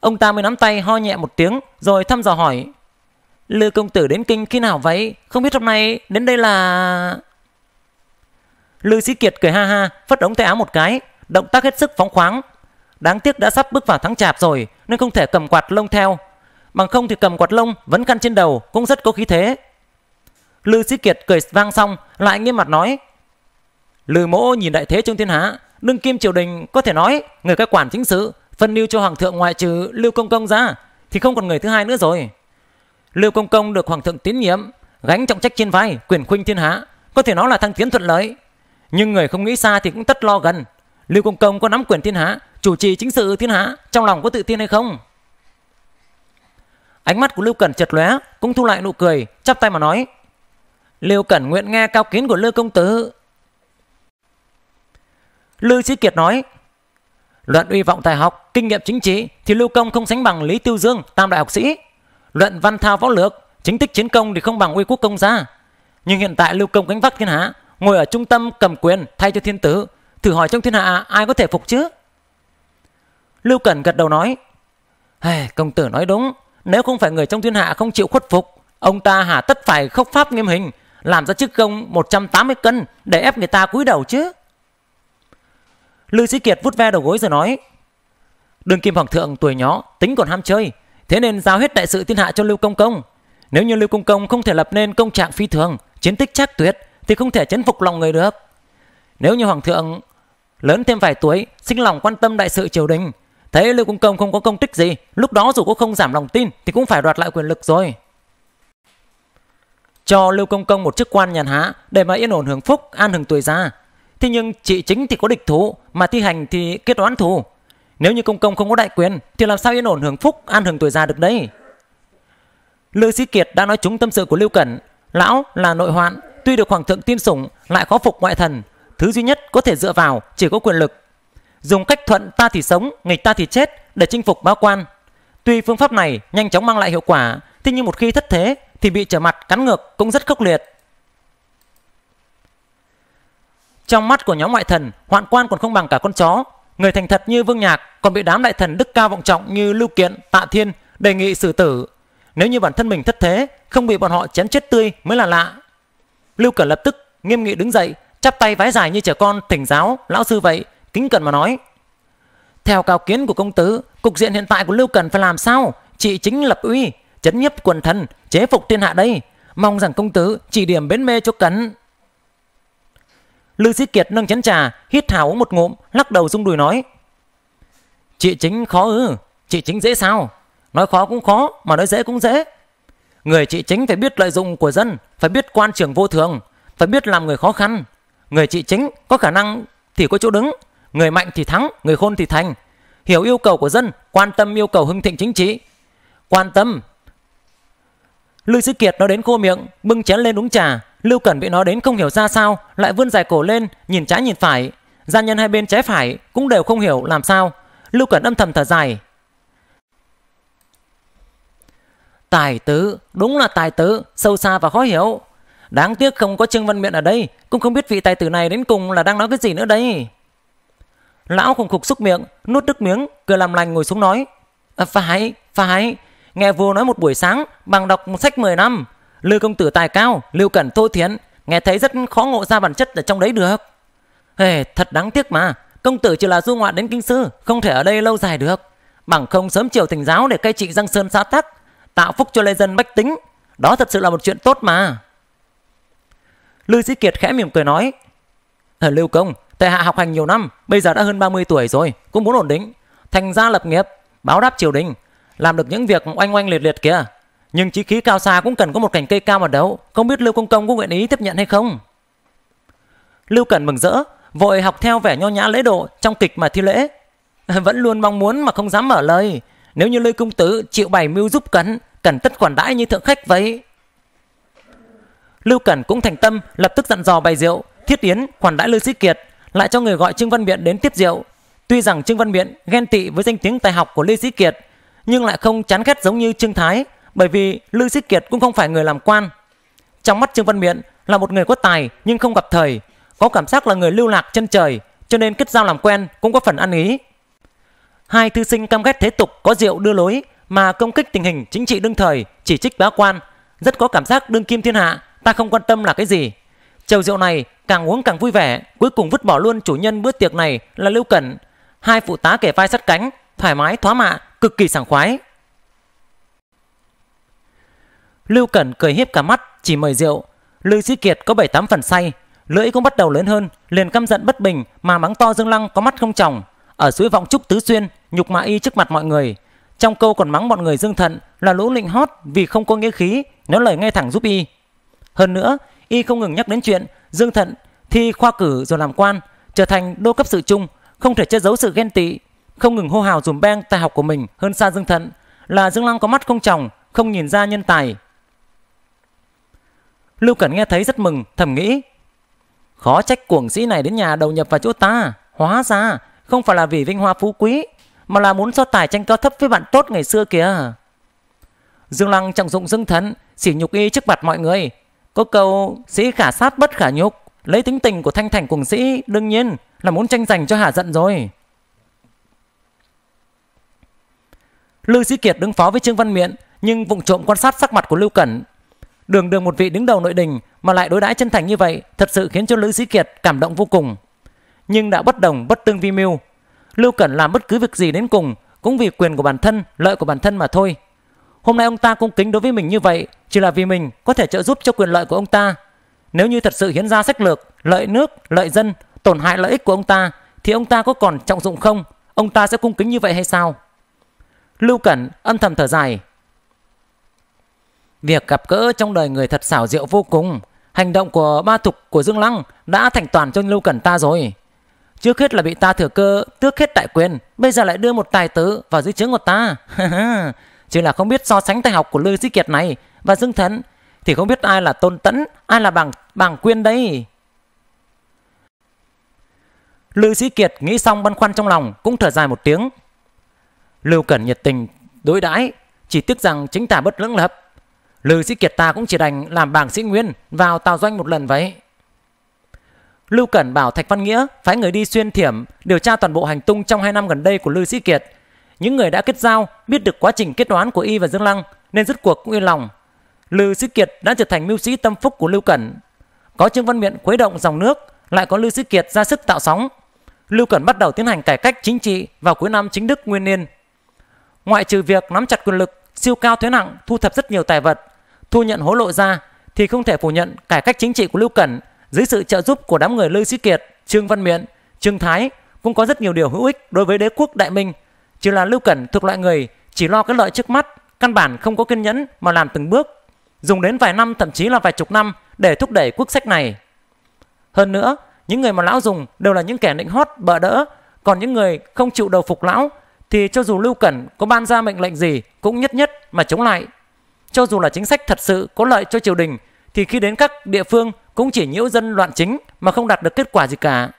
Ông ta mới nắm tay ho nhẹ một tiếng Rồi thăm dò hỏi Lư công tử đến kinh khi nào vậy Không biết hôm nay đến đây là Lư sĩ kiệt cười ha ha Phất ống tay áo một cái Động tác hết sức phóng khoáng Đáng tiếc đã sắp bước vào tháng chạp rồi Nên không thể cầm quạt lông theo Bằng không thì cầm quạt lông vẫn khăn trên đầu Cũng rất có khí thế Lư sĩ kiệt cười vang xong Lại nghiêm mặt nói Lư mỗ nhìn đại thế trong thiên hạ đương kim triều đình có thể nói người cai quản chính sự phân lưu cho hoàng thượng ngoại trừ lưu công công ra thì không còn người thứ hai nữa rồi lưu công công được hoàng thượng tín nhiệm gánh trọng trách trên vai quyền khuynh thiên hạ có thể nói là thăng tiến thuận lợi nhưng người không nghĩ xa thì cũng tất lo gần lưu công công có nắm quyền thiên hạ chủ trì chính sự thiên hạ trong lòng có tự tin hay không ánh mắt của lưu cẩn chật lóe cũng thu lại nụ cười chắp tay mà nói lưu cẩn nguyện nghe cao kiến của lưu công tử lưu sĩ kiệt nói Luận uy vọng tài học, kinh nghiệm chính trị thì Lưu Công không sánh bằng Lý Tiêu Dương, tam đại học sĩ. Luận văn thao võ lược, chính tích chiến công thì không bằng uy quốc công gia. Nhưng hiện tại Lưu Công gánh vác thiên hạ, ngồi ở trung tâm cầm quyền thay cho thiên tử, thử hỏi trong thiên hạ ai có thể phục chứ? Lưu Cẩn gật đầu nói, hey, công tử nói đúng, nếu không phải người trong thiên hạ không chịu khuất phục, ông ta hả tất phải khốc pháp nghiêm hình, làm ra chức công 180 cân để ép người ta cúi đầu chứ? Lưu Sĩ Kiệt vút ve đầu gối rồi nói Đương kim hoàng thượng tuổi nhỏ Tính còn ham chơi Thế nên giao hết đại sự thiên hạ cho Lưu Công Công Nếu như Lưu Công Công không thể lập nên công trạng phi thường Chiến tích chắc tuyệt Thì không thể chấn phục lòng người được Nếu như hoàng thượng lớn thêm vài tuổi Sinh lòng quan tâm đại sự triều đình Thấy Lưu Công Công không có công tích gì Lúc đó dù có không giảm lòng tin Thì cũng phải đoạt lại quyền lực rồi Cho Lưu Công Công một chức quan nhàn hạ Để mà yên ổn hưởng phúc An hưởng tuổi già Thế nhưng trị chính thì có địch thủ, mà thi hành thì kết oán thù. Nếu như công công không có đại quyền thì làm sao yên ổn hưởng phúc, an hưởng tuổi già được đấy. Lữ Sĩ Kiệt đã nói chúng tâm sự của Lưu Cẩn. Lão là nội hoạn, tuy được hoàng thượng tin sủng lại khó phục ngoại thần. Thứ duy nhất có thể dựa vào chỉ có quyền lực. Dùng cách thuận ta thì sống, nghịch ta thì chết để chinh phục báo quan. Tuy phương pháp này nhanh chóng mang lại hiệu quả, thế nhưng một khi thất thế thì bị trở mặt cắn ngược cũng rất khốc liệt. Trong mắt của nhóm ngoại thần, hoạn quan còn không bằng cả con chó. Người thành thật như Vương Nhạc còn bị đám đại thần đức cao vọng trọng như Lưu Kiện, Tạ Thiên đề nghị xử tử. Nếu như bản thân mình thất thế, không bị bọn họ chém chết tươi mới là lạ. Lưu Cẩn lập tức nghiêm nghị đứng dậy, chắp tay vái dài như trẻ con thỉnh giáo lão sư vậy, kính cẩn mà nói. Theo cao kiến của công tử, cục diện hiện tại của Lưu cẩn phải làm sao? Chị chính lập uy, chấn nhiếp quần thần, chế phục thiên hạ đây. Mong rằng công tử chỉ điểm bến mê cho cẩn. Lư Sĩ Kiệt nâng chén trà, hít hào uống một ngụm, lắc đầu rung đùi nói. Chị chính khó ư, chị chính dễ sao? Nói khó cũng khó, mà nói dễ cũng dễ. Người chị chính phải biết lợi dụng của dân, phải biết quan trưởng vô thường, phải biết làm người khó khăn. Người chị chính có khả năng thì có chỗ đứng, người mạnh thì thắng, người khôn thì thành. Hiểu yêu cầu của dân, quan tâm yêu cầu hưng thịnh chính trị. Quan tâm. Lư Sĩ Kiệt nói đến khô miệng, bưng chén lên uống trà, Lưu Cẩn bị nó đến không hiểu ra sao, lại vươn dài cổ lên, nhìn trái nhìn phải. gia nhân hai bên trái phải cũng đều không hiểu làm sao. Lưu Cẩn âm thầm thở dài. Tài tứ, đúng là tài tứ, sâu xa và khó hiểu. Đáng tiếc không có Trương Văn Miện ở đây, cũng không biết vị tài tử này đến cùng là đang nói cái gì nữa đây. Lão khủng khục xúc miệng, nuốt nước miếng, cười làm lành ngồi xuống nói. À, phải, phải, nghe vua nói một buổi sáng bằng đọc một sách 10 năm, Lưu công tử tài cao, Lưu Cẩn thô thiến, nghe thấy rất khó ngộ ra bản chất ở trong đấy được. Hề, thật đáng tiếc mà, công tử chỉ là du ngoạn đến kinh sư, không thể ở đây lâu dài được. Bằng không sớm chiều thành giáo để cai trị Giang Sơn xã tắc, tạo phúc cho lê dân bách tính. Đó thật sự là một chuyện tốt mà. Lưu Sĩ Kiệt khẽ mỉm cười nói, Hề Lưu Công, tại hạ học hành nhiều năm, bây giờ đã hơn 30 tuổi rồi, cũng muốn ổn định. Thành gia lập nghiệp, báo đáp triều đình, làm được những việc oanh oanh liệt liệt kìa, nhưng chí khí cao xa cũng cần có một cành cây cao mà đấu Không biết Lưu Công Công có nguyện ý tiếp nhận hay không Lưu Cẩn mừng rỡ Vội học theo vẻ nho nhã lễ độ Trong kịch mà thi lễ Vẫn luôn mong muốn mà không dám mở lời Nếu như Lưu Công Tử chịu bày mưu giúp cẩn cẩn tất quản đãi như thượng khách vậy Lưu Cẩn cũng thành tâm Lập tức dặn dò bày rượu Thiết yến khoản đãi Lưu Sĩ Kiệt Lại cho người gọi Trương Văn Biện đến tiếp rượu Tuy rằng Trương Văn Biện ghen tị với danh tiếng tài học của Lưu Sĩ Kiệt Nhưng lại không chán ghét giống như Trương Thái bởi vì Lữ Sĩ Kiệt cũng không phải người làm quan. Trong mắt Trương Văn Miện là một người có tài nhưng không gặp thời, có cảm giác là người lưu lạc chân trời, cho nên kết giao làm quen cũng có phần ăn ý. Hai thư sinh cam ghét thế tục có rượu đưa lối mà công kích tình hình chính trị đương thời, chỉ trích bá quan, rất có cảm giác đương kim thiên hạ, ta không quan tâm là cái gì. Chầu rượu này càng uống càng vui vẻ, cuối cùng vứt bỏ luôn chủ nhân bữa tiệc này là Lưu Cẩn. Hai phụ tá kẻ vai sắt cánh, thoải mái thoá mạ, cực kỳ sảng khoái. Lưu Cẩn cười hiếp cả mắt, chỉ mời rượu. Lưu Sĩ Kiệt có 7-8 phần say, lưỡi cũng bắt đầu lớn hơn, liền căm giận bất bình mà mắng to Dương Lăng có mắt không tròng. Ở suối vọng trúc tứ xuyên, nhục mạ y trước mặt mọi người. Trong câu còn mắng mọi người Dương Thận là lũ lịnh hót vì không có nghĩa khí, nói lời ngay thẳng giúp y. Hơn nữa, y không ngừng nhắc đến chuyện Dương Thận thi khoa cử rồi làm quan, trở thành đô cấp sự chung, không thể che giấu sự ghen tị, không ngừng hô hào dùm beng tài học của mình hơn xa Dương Thận, là Dương Lăng có mắt không tròng, không nhìn ra nhân tài, Lưu Cẩn nghe thấy rất mừng, thầm nghĩ. Khó trách cuồng sĩ này đến nhà đầu nhập vào chỗ ta. Hóa ra, không phải là vì vinh hoa phú quý, mà là muốn so tài tranh cao thấp với bạn tốt ngày xưa kìa. Dương Lăng trọng dụng dương thần, sỉ nhục y trước mặt mọi người. Có câu sĩ khả sát bất khả nhục, lấy tính tình của thanh thành cuồng sĩ đương nhiên là muốn tranh giành cho hạ giận rồi. Lưu Sĩ Kiệt đứng phó với Trương Văn Miện nhưng vụng trộm quan sát sắc mặt của Lưu Cẩn Đường đường một vị đứng đầu nội đình mà lại đối đãi chân thành như vậy thật sự khiến cho Lữ Sĩ Kiệt cảm động vô cùng. Nhưng đã bất đồng bất tương vi mưu. Lưu Cẩn làm bất cứ việc gì đến cùng cũng vì quyền của bản thân, lợi của bản thân mà thôi. Hôm nay ông ta cung kính đối với mình như vậy chỉ là vì mình có thể trợ giúp cho quyền lợi của ông ta. Nếu như thật sự hiến ra sách lược, lợi nước, lợi dân, tổn hại lợi ích của ông ta thì ông ta có còn trọng dụng không? Ông ta sẽ cung kính như vậy hay sao? Lưu Cẩn âm thầm thở dài, Việc gặp gỡ trong đời người thật xảo diệu vô cùng. Hành động của ba thục của Dương Lăng đã thành toàn cho Lưu Cẩn ta rồi. Trước hết là bị ta thừa cơ tước hết đại quyền, bây giờ lại đưa một tài tử vào dưới trướng của ta. Chỉ là không biết so sánh tài học của Lưu Sĩ Kiệt này và Dương thần thì không biết ai là Tôn Tẫn, ai là bằng bằng Quyên đấy. Lưu Sĩ Kiệt nghĩ xong băn khoăn trong lòng cũng thở dài một tiếng. Lưu Cẩn nhiệt tình đối đãi, chỉ tiếc rằng chính tả bất lưỡng lập Lư Sĩ Kiệt ta cũng chỉ đành làm bảng sĩ nguyên vào tàu doanh một lần vậy. Lưu Cẩn bảo Thạch Văn Nghĩa phải người đi xuyên thiểm điều tra toàn bộ hành tung trong hai năm gần đây của Lư Sĩ Kiệt. Những người đã kết giao biết được quá trình kết toán của Y và Dương Lăng nên rất cuộc cũng yên lòng. Lư Sĩ Kiệt đã trở thành mưu sĩ tâm phúc của Lưu Cẩn. Có Trương Văn Miện khuấy động dòng nước, lại có Lư Sĩ Kiệt ra sức tạo sóng. Lưu Cẩn bắt đầu tiến hành cải cách chính trị vào cuối năm chính đức nguyên niên. Ngoại trừ việc nắm chặt quyền lực, siêu cao thuế nặng, thu thập rất nhiều tài vật, thu nhận hối lộ ra thì không thể phủ nhận cải cách chính trị của Lưu Cẩn dưới sự trợ giúp của đám người Lưu Sĩ Kiệt, Trương Văn Miện, Trương Thái cũng có rất nhiều điều hữu ích đối với đế quốc Đại Minh. Chỉ là Lưu Cẩn thuộc loại người chỉ lo cái lợi trước mắt, căn bản không có kiên nhẫn mà làm từng bước, dùng đến vài năm thậm chí là vài chục năm để thúc đẩy quốc sách này. Hơn nữa, những người mà lão dùng đều là những kẻ nịnh hót bợ đỡ, còn những người không chịu đầu phục lão thì cho dù Lưu Cẩn có ban ra mệnh lệnh gì cũng nhất nhất mà chống lại. Cho dù là chính sách thật sự có lợi cho triều đình thì khi đến các địa phương cũng chỉ nhiễu dân loạn chính mà không đạt được kết quả gì cả.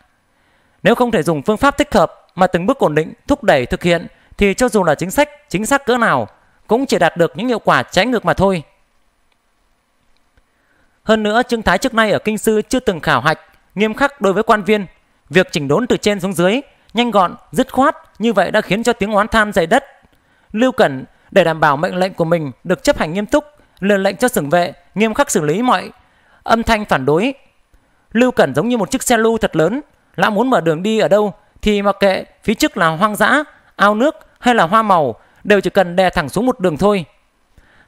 Nếu không thể dùng phương pháp thích hợp mà từng bước ổn định, thúc đẩy thực hiện thì cho dù là chính sách chính xác cỡ nào cũng chỉ đạt được những hiệu quả trái ngược mà thôi. Hơn nữa, Trương Thái trước nay ở Kinh Sư chưa từng khảo hạch, nghiêm khắc đối với quan viên. Việc chỉnh đốn từ trên xuống dưới, nhanh gọn, dứt khoát, như vậy đã khiến cho tiếng oán than dày đất. Lưu Cẩn để đảm bảo mệnh lệnh của mình được chấp hành nghiêm túc, liền lệnh cho sừng vệ nghiêm khắc xử lý mọi âm thanh phản đối. Lưu Cẩn giống như một chiếc xe lưu thật lớn, lão muốn mở đường đi ở đâu thì mặc kệ phía trước là hoang dã, ao nước hay là hoa màu, đều chỉ cần đè thẳng xuống một đường thôi.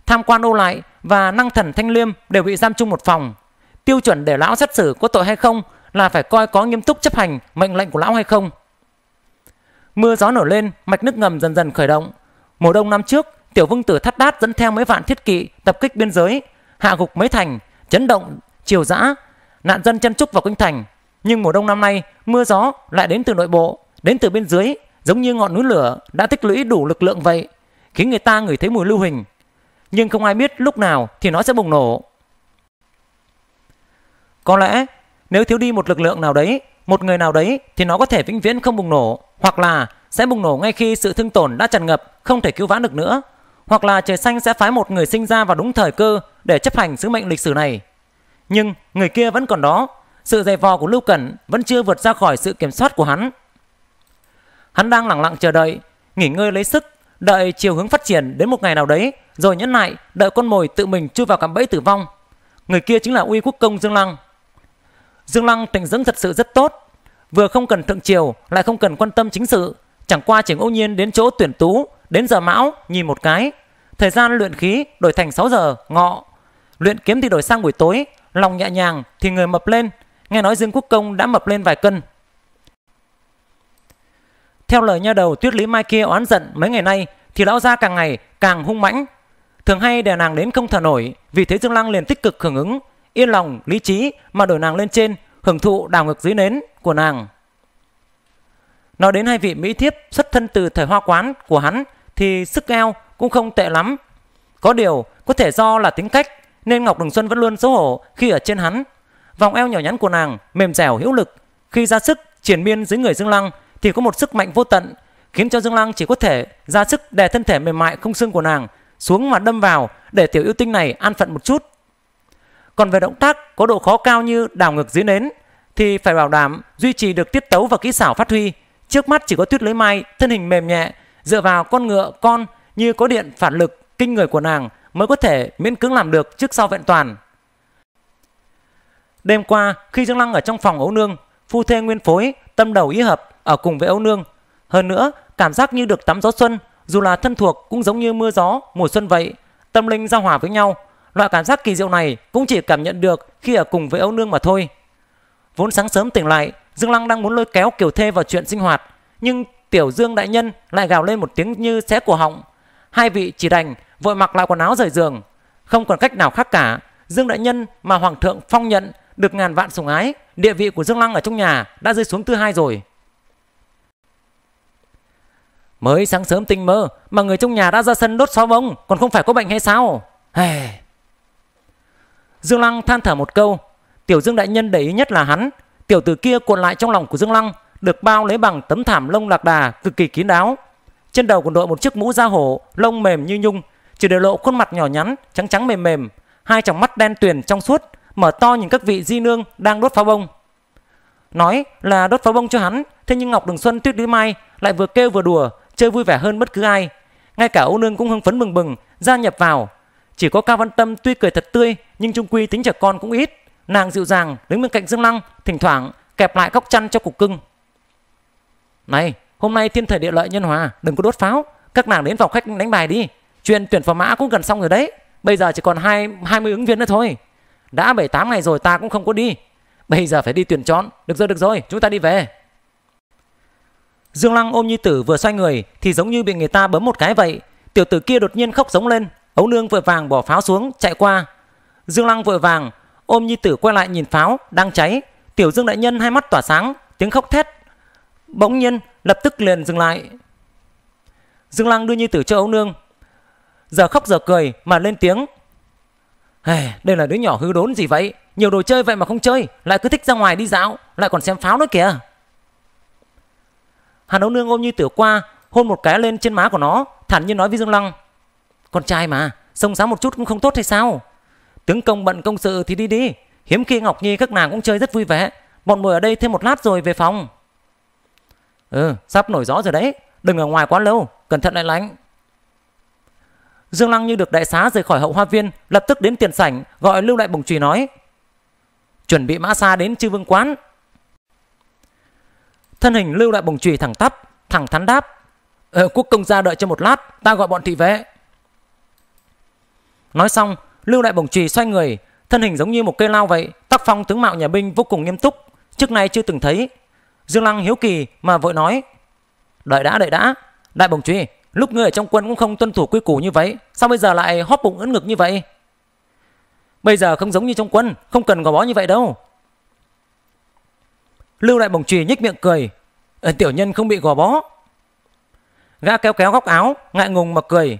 Tham quan ô lại và năng thần thanh liêm đều bị giam chung một phòng. Tiêu chuẩn để lão xét xử có tội hay không là phải coi có nghiêm túc chấp hành mệnh lệnh của lão hay không. Mưa gió nổi lên, mạch nước ngầm dần dần khởi động, Mùa đông năm trước, Tiểu Vương tử Thắt Đát dẫn theo mấy vạn thiết kỵ tập kích biên giới, hạ gục mấy thành, chấn động triều dã, nạn dân chân trúc vào kinh thành. Nhưng mùa đông năm nay, mưa gió lại đến từ nội bộ, đến từ bên dưới, giống như ngọn núi lửa đã tích lũy đủ lực lượng vậy, khiến người ta ngửi thấy mùi lưu huỳnh. Nhưng không ai biết lúc nào thì nó sẽ bùng nổ. Có lẽ nếu thiếu đi một lực lượng nào đấy, một người nào đấy thì nó có thể vĩnh viễn không bùng nổ, hoặc là sẽ bùng nổ ngay khi sự thương tổn đã tràn ngập, không thể cứu vãn được nữa. Hoặc là trời xanh sẽ phái một người sinh ra vào đúng thời cơ để chấp hành sứ mệnh lịch sử này. Nhưng người kia vẫn còn đó, sự dày vò của Lưu Cẩn vẫn chưa vượt ra khỏi sự kiểm soát của hắn. Hắn đang lặng lặng chờ đợi, nghỉ ngơi lấy sức, đợi chiều hướng phát triển đến một ngày nào đấy, rồi nhẫn lại, đợi con mồi tự mình chui vào cạm bẫy tử vong. Người kia chính là uy quốc công Dương Lăng. Dương Lăng tình dưỡng thật sự rất tốt, vừa không cần thượng triều lại không cần quan tâm chính sự, Chẳng qua chỉ ngẫu nhiên đến chỗ tuyển tú, đến giờ mão, nhìn một cái. Thời gian luyện khí đổi thành 6 giờ, ngọ. Luyện kiếm thì đổi sang buổi tối, lòng nhẹ nhàng thì người mập lên. Nghe nói Dương Quốc Công đã mập lên vài cân. Theo lời nha đầu Tuyết Lý Mai kia oán giận mấy ngày nay thì lão gia càng ngày càng hung mãnh. Thường hay đè nàng đến không thở nổi, vì thế Dương Lăng liền tích cực hưởng ứng, yên lòng, lý trí mà đổi nàng lên trên, hưởng thụ đào ngược dưới nến của nàng. Nói đến hai vị Mỹ thiếp xuất thân từ thời hoa quán của hắn thì sức eo cũng không tệ lắm. Có điều có thể do là tính cách nên Ngọc Đường Xuân vẫn luôn xấu hổ khi ở trên hắn. Vòng eo nhỏ nhắn của nàng mềm dẻo hữu lực. Khi ra sức triển miên dưới người Dương Lăng thì có một sức mạnh vô tận khiến cho Dương Lăng chỉ có thể ra sức đè thân thể mềm mại không xương của nàng xuống mà đâm vào để tiểu yêu tinh này an phận một chút. Còn về động tác có độ khó cao như đảo ngược dưới nến thì phải bảo đảm duy trì được tiết tấu và kỹ xảo phát huy Trước mắt chỉ có tuyết lưới mai thân hình mềm nhẹ, dựa vào con ngựa con như có điện phản lực kinh người của nàng mới có thể miễn cưỡng làm được trước sau vẹn toàn. Đêm qua, khi Dương Lăng ở trong phòng ấu nương, phu thê nguyên phối, tâm đầu ý hợp ở cùng với ấu nương. Hơn nữa, cảm giác như được tắm gió xuân, dù là thân thuộc cũng giống như mưa gió mùa xuân vậy, tâm linh giao hòa với nhau. Loại cảm giác kỳ diệu này cũng chỉ cảm nhận được khi ở cùng với ấu nương mà thôi. Vốn sáng sớm tỉnh lại, Dương Lăng đang muốn lôi kéo Kiều Thê vào chuyện sinh hoạt, nhưng Tiểu Dương đại nhân lại gào lên một tiếng như xé cổ họng. Hai vị chỉ đành vội mặc lại quần áo rời giường, không còn cách nào khác cả. Dương đại nhân mà hoàng thượng phong nhận được ngàn vạn sủng ái, địa vị của Dương Lăng ở trong nhà đã rơi xuống thứ hai rồi. Mới sáng sớm tinh mơ mà người trong nhà đã ra sân đốt xó bông còn không phải có bệnh hay sao? Hề. Dương Lăng than thở một câu, Tiểu Dương đại nhân để ý nhất là hắn Tiểu tử kia cuộn lại trong lòng của Dương Lăng, được bao lấy bằng tấm thảm lông lạc đà cực kỳ kín đáo. Trên đầu còn đội một chiếc mũ da hổ, lông mềm như nhung, chỉ để lộ khuôn mặt nhỏ nhắn, trắng trắng mềm mềm, hai tròng mắt đen tuyền trong suốt, mở to nhìn các vị di nương đang đốt pháo bông. Nói là đốt pháo bông cho hắn, thế nhưng Ngọc Đường Xuân Tuyết Đứa Mai lại vừa kêu vừa đùa, chơi vui vẻ hơn bất cứ ai. Ngay cả Âu Nương cũng hưng phấn bừng bừng, gia nhập vào. Chỉ có Cao Văn Tâm tuy cười thật tươi, nhưng trung quy tính trẻ con cũng ít. Nàng dịu dàng đứng bên cạnh Dương Lăng, thỉnh thoảng kẹp lại góc chăn cho cục cưng. Này, hôm nay thiên thời địa lợi nhân hòa, đừng có đốt pháo. Các nàng đến phòng khách đánh bài đi. Chuyện tuyển phò mã cũng gần xong rồi đấy. Bây giờ chỉ còn hai, 20 ứng viên nữa thôi. Đã 7-8 ngày rồi ta cũng không có đi. Bây giờ phải đi tuyển chọn. Được rồi, được rồi, chúng ta đi về. Dương Lăng ôm Nhi Tử vừa xoay người thì giống như bị người ta bấm một cái vậy. Tiểu tử kia đột nhiên khóc giống lên. Ấu nương vội vàng bỏ pháo xuống chạy qua. Dương Lăng vội vàng Ôm nhi tử quay lại nhìn pháo đang cháy, Tiểu Dương đại nhân hai mắt tỏa sáng, tiếng khóc thét. Bỗng nhiên, lập tức liền dừng lại. Dương Lăng đưa nhi tử cho ông nương. Giờ khóc giờ cười mà lên tiếng. Hey, đây là đứa nhỏ hư đốn gì vậy? Nhiều đồ chơi vậy mà không chơi, lại cứ thích ra ngoài đi dạo, lại còn xem pháo nữa kìa. Hàn ấu nương ôm như tử qua, hôn một cái lên trên má của nó, thản nhiên nói với Dương Lăng. Con trai mà, sông sáng một chút cũng không tốt hay sao? Tướng công bận công sự thì đi đi Hiếm khi Ngọc Nhi các nàng cũng chơi rất vui vẻ Bọn muội ở đây thêm một lát rồi về phòng Ừ sắp nổi gió rồi đấy Đừng ở ngoài quá lâu Cẩn thận lại lánh Dương Lăng như được đại xá rời khỏi hậu hoa viên Lập tức đến tiền sảnh Gọi lưu lại bồng trùy nói Chuẩn bị mã xa đến chư vương quán Thân hình lưu lại bồng trùy thẳng tắp Thẳng thắn đáp Ờ, quốc công gia đợi cho một lát, ta gọi bọn thị vệ. Nói xong, Lưu Đại Bổng Trì xoay người, thân hình giống như một cây lao vậy, tác phong tướng mạo nhà binh vô cùng nghiêm túc, trước nay chưa từng thấy. Dương Lăng hiếu kỳ mà vội nói: "Đợi đã, đợi đã, Đại Bổng Trì, lúc ngươi ở trong quân cũng không tuân thủ quy củ như vậy, sao bây giờ lại hóp bụng ưỡn ngực như vậy?" Bây giờ không giống như trong quân, không cần gò bó như vậy đâu. Lưu Đại Bổng Trì nhếch miệng cười, "Ờ tiểu nhân không bị gò bó." Gã kéo kéo góc áo, ngại ngùng mà cười,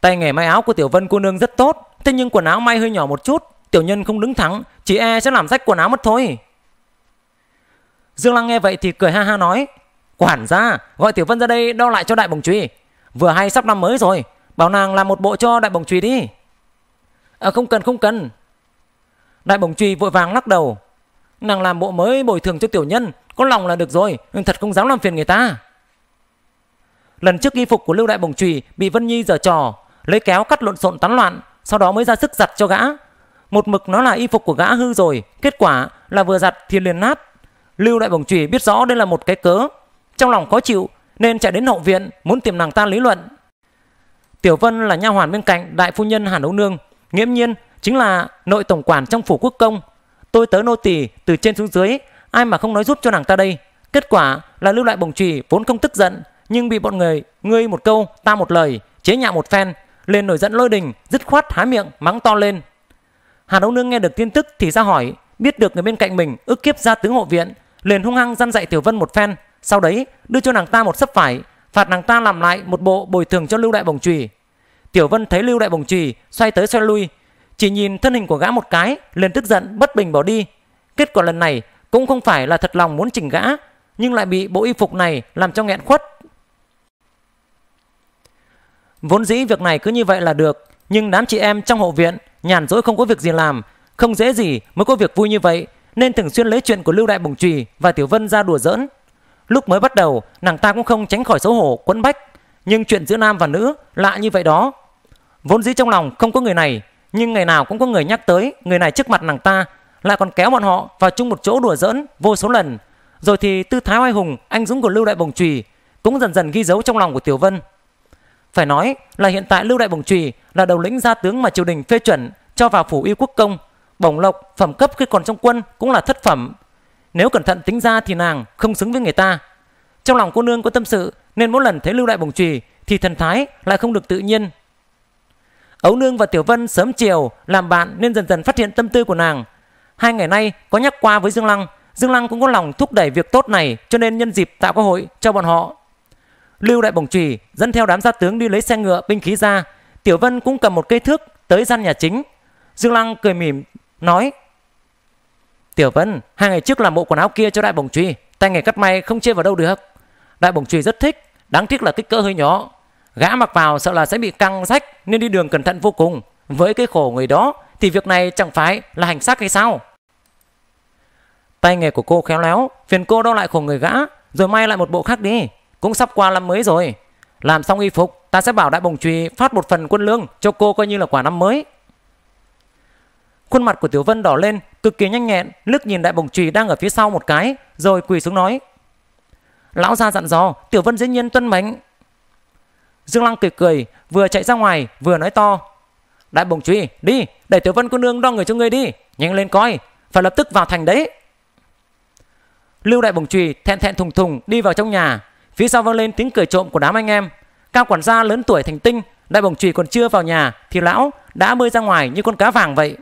Tay nghề may áo của Tiểu Vân cô nương rất tốt Thế nhưng quần áo may hơi nhỏ một chút, tiểu nhân không đứng thẳng, chỉ e sẽ làm rách quần áo mất thôi. Dương Lăng nghe vậy thì cười ha ha nói, quản gia, gọi Tiểu Vân ra đây đo lại cho đại bồng truy. Vừa hay sắp năm mới rồi, bảo nàng làm một bộ cho đại bồng truy đi. À, không cần không cần. Đại bồng truy vội vàng lắc đầu. Nàng làm bộ mới bồi thường cho tiểu nhân, có lòng là được rồi, nhưng thật không dám làm phiền người ta. Lần trước y phục của Lưu Đại Bồng Trùy bị Vân Nhi giở trò, lấy kéo cắt lộn xộn tán loạn, sau đó mới ra sức giặt cho gã. Một mực nó là y phục của gã hư rồi, kết quả là vừa giặt thì liền nát. Lưu đại bổng chùy biết rõ đây là một cái cớ, trong lòng khó chịu nên chạy đến hậu viện muốn tìm nàng ta lý luận. Tiểu Vân là nha hoàn bên cạnh đại phu nhân Hàn Đấu Nương, nghiễm nhiên chính là nội tổng quản trong phủ quốc công. Tôi tới nô tỳ từ trên xuống dưới, ai mà không nói giúp cho nàng ta đây. Kết quả là lưu đại bổng trùy vốn không tức giận, nhưng bị bọn người ngươi một câu ta một lời chế nhạo một phen lên nổi giận lôi đình, dứt khoát há miệng, mắng to lên. Hà Đấu Nương nghe được tin tức thì ra hỏi, biết được người bên cạnh mình ức kiếp ra tướng hộ viện, liền hung hăng răn dạy Tiểu Vân một phen, sau đấy đưa cho nàng ta một sấp phải phạt nàng ta làm lại một bộ bồi thường cho Lưu Đại Bồng Trùy. Tiểu Vân thấy Lưu Đại Bồng Trùy xoay tới xoay lui, chỉ nhìn thân hình của gã một cái, liền tức giận bất bình bỏ đi. Kết quả lần này cũng không phải là thật lòng muốn chỉnh gã, nhưng lại bị bộ y phục này làm cho nghẹn khuất, Vốn dĩ việc này cứ như vậy là được, nhưng đám chị em trong hậu viện nhàn rỗi không có việc gì làm, không dễ gì mới có việc vui như vậy, nên thường xuyên lấy chuyện của Lưu Đại Bùng Trùy và Tiểu Vân ra đùa giỡn. Lúc mới bắt đầu, nàng ta cũng không tránh khỏi xấu hổ quấn bách, nhưng chuyện giữa nam và nữ lạ như vậy đó. Vốn dĩ trong lòng không có người này, nhưng ngày nào cũng có người nhắc tới người này trước mặt nàng ta, lại còn kéo bọn họ vào chung một chỗ đùa giỡn vô số lần. Rồi thì tư thái oai hùng, anh dũng của Lưu Đại Bồng Trùy cũng dần dần ghi dấu trong lòng của Tiểu Vân. Phải nói là hiện tại Lưu Đại Bổng Trùy là đầu lĩnh gia tướng mà triều đình phê chuẩn cho vào phủ y quốc công. Bổng Lộc phẩm cấp khi còn trong quân cũng là thất phẩm. Nếu cẩn thận tính ra thì nàng không xứng với người ta. Trong lòng cô nương có tâm sự nên mỗi lần thấy Lưu Đại Bổng Trùy thì thần thái lại không được tự nhiên. Ấu Nương và Tiểu Vân sớm chiều làm bạn nên dần dần phát hiện tâm tư của nàng. Hai ngày nay có nhắc qua với Dương Lăng, Dương Lăng cũng có lòng thúc đẩy việc tốt này cho nên nhân dịp tạo cơ hội cho bọn họ Lưu đại bổng trùy dẫn theo đám gia tướng đi lấy xe ngựa binh khí ra. Tiểu Vân cũng cầm một cây thước tới gian nhà chính. Dương Lăng cười mỉm nói: "Tiểu Vân, hai ngày trước làm bộ quần áo kia cho đại bổng trùy, tay nghề cắt may không chia vào đâu được. Đại bổng trùy rất thích, đáng tiếc là kích cỡ hơi nhỏ. Gã mặc vào sợ là sẽ bị căng rách nên đi đường cẩn thận vô cùng. Với cái khổ người đó thì việc này chẳng phải là hành xác hay sao?" Tay nghề của cô khéo léo, phiền cô đo lại khổ người gã, rồi may lại một bộ khác đi cũng sắp qua năm mới rồi. Làm xong y phục, ta sẽ bảo đại bồng trùy phát một phần quân lương cho cô coi như là quả năm mới. Khuôn mặt của Tiểu Vân đỏ lên, cực kỳ nhanh nhẹn, lướt nhìn đại bồng trùy đang ở phía sau một cái, rồi quỳ xuống nói. Lão gia dặn dò, Tiểu Vân dĩ nhiên tuân mệnh. Dương Lăng cười cười, vừa chạy ra ngoài, vừa nói to. Đại bồng trùy, đi, để Tiểu Vân cô nương đo người cho ngươi đi, nhanh lên coi, phải lập tức vào thành đấy. Lưu Đại Bồng Trùy thẹn thẹn thùng thùng đi vào trong nhà, Phía sau vang lên tiếng cười trộm của đám anh em. Cao quản gia lớn tuổi thành tinh, đại bổng chùy còn chưa vào nhà thì lão đã bơi ra ngoài như con cá vàng vậy.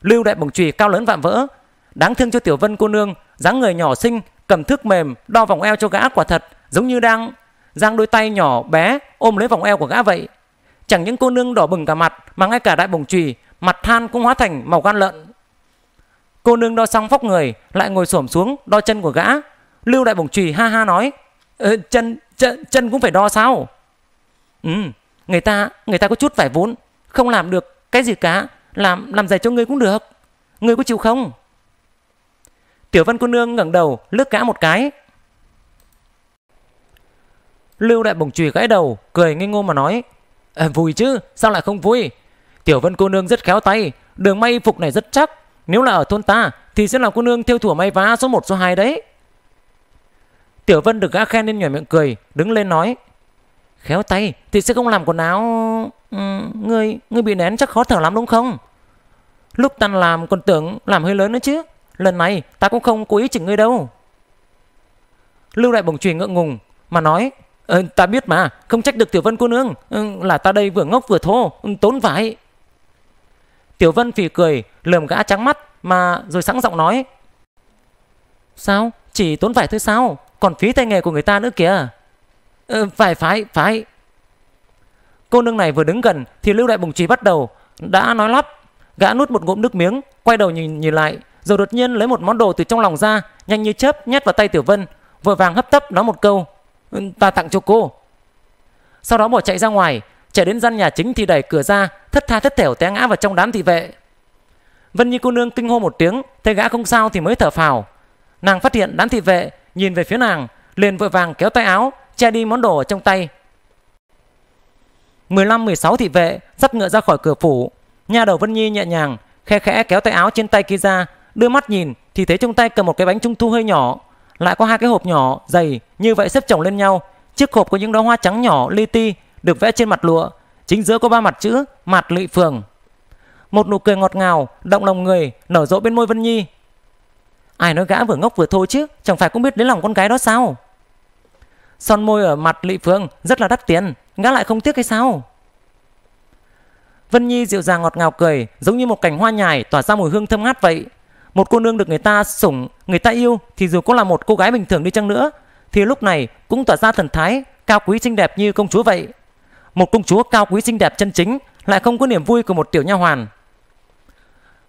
Lưu đại bổng chùy cao lớn vạm vỡ, đáng thương cho Tiểu Vân cô nương, dáng người nhỏ xinh, cầm thước mềm, đo vòng eo cho gã quả thật giống như đang giang đôi tay nhỏ bé ôm lấy vòng eo của gã vậy. Chẳng những cô nương đỏ bừng cả mặt mà ngay cả đại bổng chùy mặt than cũng hóa thành màu gan lợn. Cô nương đo xong vóc người, lại ngồi xổm xuống đo chân của gã. Lưu đại bổng chùy ha ha nói: Ờ, chân chân chân cũng phải đo sao ừ, người ta người ta có chút vải vốn không làm được cái gì cả làm làm giày cho ngươi cũng được ngươi có chịu không tiểu văn cô nương ngẩng đầu lướt gã một cái lưu đại bổng chùy gãi đầu cười ngây ngô mà nói à, vui chứ sao lại không vui tiểu Văn cô nương rất khéo tay đường may phục này rất chắc nếu là ở thôn ta thì sẽ là cô nương theo thủa may vá số 1 số 2 đấy Tiểu Vân được gã khen nên nhỏ miệng cười, đứng lên nói. Khéo tay, thì sẽ không làm quần áo... Ừ, ngươi, ngươi bị nén chắc khó thở lắm đúng không? Lúc tan làm còn tưởng làm hơi lớn nữa chứ. Lần này ta cũng không cố ý chỉnh ngươi đâu. Lưu Đại Bồng truyền ngượng ngùng mà nói. Ờ, ta biết mà, không trách được Tiểu Vân cô nương. Ừ, là ta đây vừa ngốc vừa thô, ừ, tốn vải. Tiểu Vân phì cười, lườm gã trắng mắt mà rồi sẵn giọng nói. Sao? Chỉ tốn vải thôi sao? còn phí tay nghề của người ta nữa kìa. Ừ, phải phải phải. Cô nương này vừa đứng gần thì Lưu Đại Bùng Trì bắt đầu đã nói lắp. Gã nuốt một ngụm nước miếng, quay đầu nhìn nhìn lại, rồi đột nhiên lấy một món đồ từ trong lòng ra, nhanh như chớp nhét vào tay Tiểu Vân, vừa vàng hấp tấp nói một câu, ừ, "Ta tặng cho cô." Sau đó bỏ chạy ra ngoài, chạy đến gian nhà chính thì đẩy cửa ra, thất tha thất thểu té ngã vào trong đám thị vệ. Vân như cô nương kinh hô một tiếng, thấy gã không sao thì mới thở phào. Nàng phát hiện đám thị vệ nhìn về phía nàng, liền vội vàng kéo tay áo, che đi món đồ ở trong tay. 15-16 thị vệ dắt ngựa ra khỏi cửa phủ. nhà đầu Vân Nhi nhẹ nhàng, khe khẽ kéo tay áo trên tay kia ra, đưa mắt nhìn thì thấy trong tay cầm một cái bánh trung thu hơi nhỏ. Lại có hai cái hộp nhỏ, dày, như vậy xếp chồng lên nhau. Chiếc hộp có những đóa hoa trắng nhỏ, li ti, được vẽ trên mặt lụa. Chính giữa có ba mặt chữ, mặt lụy phường. Một nụ cười ngọt ngào, động lòng người, nở rộ bên môi Vân Nhi, Ai nói gã vừa ngốc vừa thôi chứ Chẳng phải cũng biết đến lòng con gái đó sao Son môi ở mặt Lị Phương Rất là đắt tiền Gã lại không tiếc hay sao Vân Nhi dịu dàng ngọt ngào cười Giống như một cành hoa nhài tỏa ra mùi hương thơm ngát vậy Một cô nương được người ta sủng Người ta yêu Thì dù có là một cô gái bình thường đi chăng nữa Thì lúc này cũng tỏa ra thần thái Cao quý xinh đẹp như công chúa vậy Một công chúa cao quý xinh đẹp chân chính Lại không có niềm vui của một tiểu nha hoàn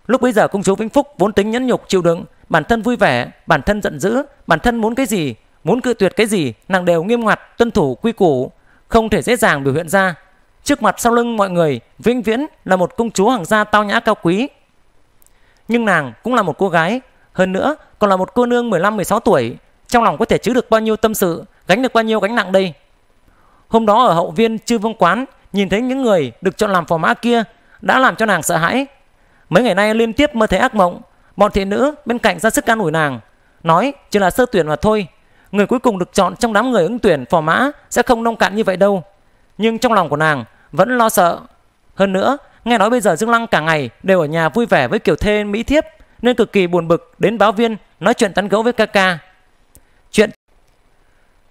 Lúc bây giờ công chúa Vĩnh Phúc vốn tính nhẫn nhục chịu đựng bản thân vui vẻ, bản thân giận dữ, bản thân muốn cái gì, muốn cự tuyệt cái gì, nàng đều nghiêm ngặt tuân thủ quy củ, không thể dễ dàng biểu hiện ra. Trước mặt sau lưng mọi người, vĩnh viễn là một công chúa hoàng gia tao nhã cao quý. Nhưng nàng cũng là một cô gái, hơn nữa còn là một cô nương 15-16 tuổi, trong lòng có thể chứa được bao nhiêu tâm sự, gánh được bao nhiêu gánh nặng đây. Hôm đó ở hậu viên chư vương quán, nhìn thấy những người được chọn làm phò mã kia đã làm cho nàng sợ hãi. Mấy ngày nay liên tiếp mơ thấy ác mộng, Bọn thị nữ bên cạnh ra sức can ủi nàng, nói chỉ là sơ tuyển mà thôi. Người cuối cùng được chọn trong đám người ứng tuyển phò mã sẽ không nông cạn như vậy đâu. Nhưng trong lòng của nàng vẫn lo sợ. Hơn nữa, nghe nói bây giờ Dương Lăng cả ngày đều ở nhà vui vẻ với kiểu thê mỹ thiếp nên cực kỳ buồn bực đến báo viên nói chuyện tán gẫu với ca ca. Chuyện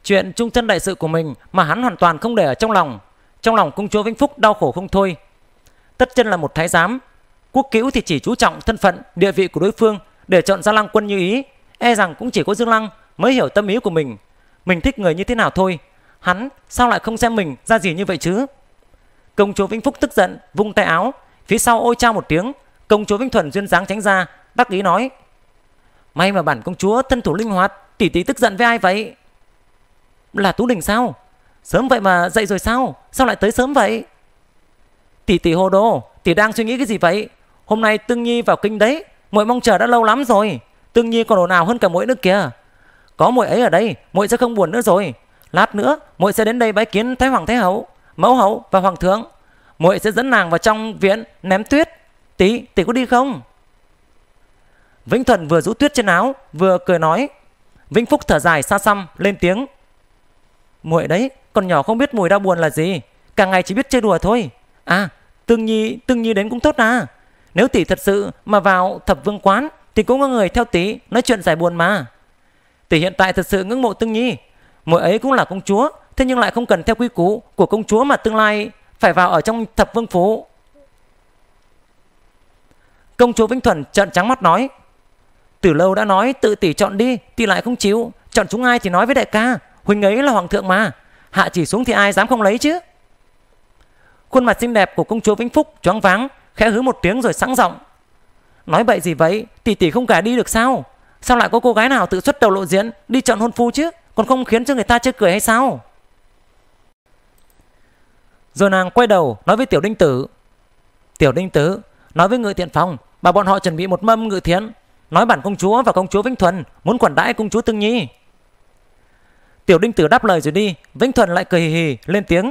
chuyện trung thân đại sự của mình mà hắn hoàn toàn không để ở trong lòng. Trong lòng công chúa Vĩnh Phúc đau khổ không thôi. Tất chân là một thái giám Quốc cữu thì chỉ chú trọng thân phận, địa vị của đối phương để chọn ra lăng quân như ý. E rằng cũng chỉ có Dương Lăng mới hiểu tâm ý của mình. Mình thích người như thế nào thôi. Hắn sao lại không xem mình ra gì như vậy chứ? Công chúa Vĩnh Phúc tức giận, vung tay áo. Phía sau ôi trao một tiếng, công chúa Vĩnh Thuần duyên dáng tránh ra, đắc ý nói. May mà bản công chúa thân thủ linh hoạt, tỷ tỷ tức giận với ai vậy? Là Tú Đình sao? Sớm vậy mà dậy rồi sao? Sao lại tới sớm vậy? Tỷ tỷ hồ đồ, tỷ đang suy nghĩ cái gì vậy? Hôm nay Tương Nhi vào kinh đấy, muội mong chờ đã lâu lắm rồi. Tương Nhi còn đồ nào hơn cả muội nữa kìa. Có muội ấy ở đây, muội sẽ không buồn nữa rồi. Lát nữa, muội sẽ đến đây bái kiến Thái hoàng Thái hậu, mẫu hậu và hoàng thượng. Muội sẽ dẫn nàng vào trong viện ném tuyết. Tí, tỷ có đi không? Vĩnh Thuận vừa rũ tuyết trên áo, vừa cười nói. Vĩnh Phúc thở dài xa xăm lên tiếng. Muội đấy, còn nhỏ không biết mùi đau buồn là gì, cả ngày chỉ biết chơi đùa thôi. À, Tương Nhi, Tương Nhi đến cũng tốt à. Nếu tỷ thật sự mà vào thập vương quán thì cũng có người theo tỷ nói chuyện giải buồn mà. Tỷ hiện tại thật sự ngưỡng mộ Tương Nhi. Mỗi ấy cũng là công chúa, thế nhưng lại không cần theo quy củ của công chúa mà tương lai phải vào ở trong thập vương phủ. Công chúa Vĩnh Thuần trợn trắng mắt nói. Từ lâu đã nói tự tỷ chọn đi, tỷ lại không chịu. Chọn chúng ai thì nói với đại ca, huynh ấy là hoàng thượng mà. Hạ chỉ xuống thì ai dám không lấy chứ. Khuôn mặt xinh đẹp của công chúa Vĩnh Phúc choáng váng khẽ hứ một tiếng rồi sẵn giọng Nói bậy gì vậy, tỷ tỷ không cả đi được sao? Sao lại có cô gái nào tự xuất đầu lộ diễn đi chọn hôn phu chứ? Còn không khiến cho người ta chơi cười hay sao? Rồi nàng quay đầu nói với Tiểu Đinh Tử. Tiểu Đinh Tử nói với ngự thiện phòng mà bọn họ chuẩn bị một mâm ngự thiến Nói bản công chúa và công chúa Vĩnh Thuần muốn quản đãi công chúa Tương Nhi. Tiểu Đinh Tử đáp lời rồi đi. Vĩnh Thuần lại cười hì hì lên tiếng.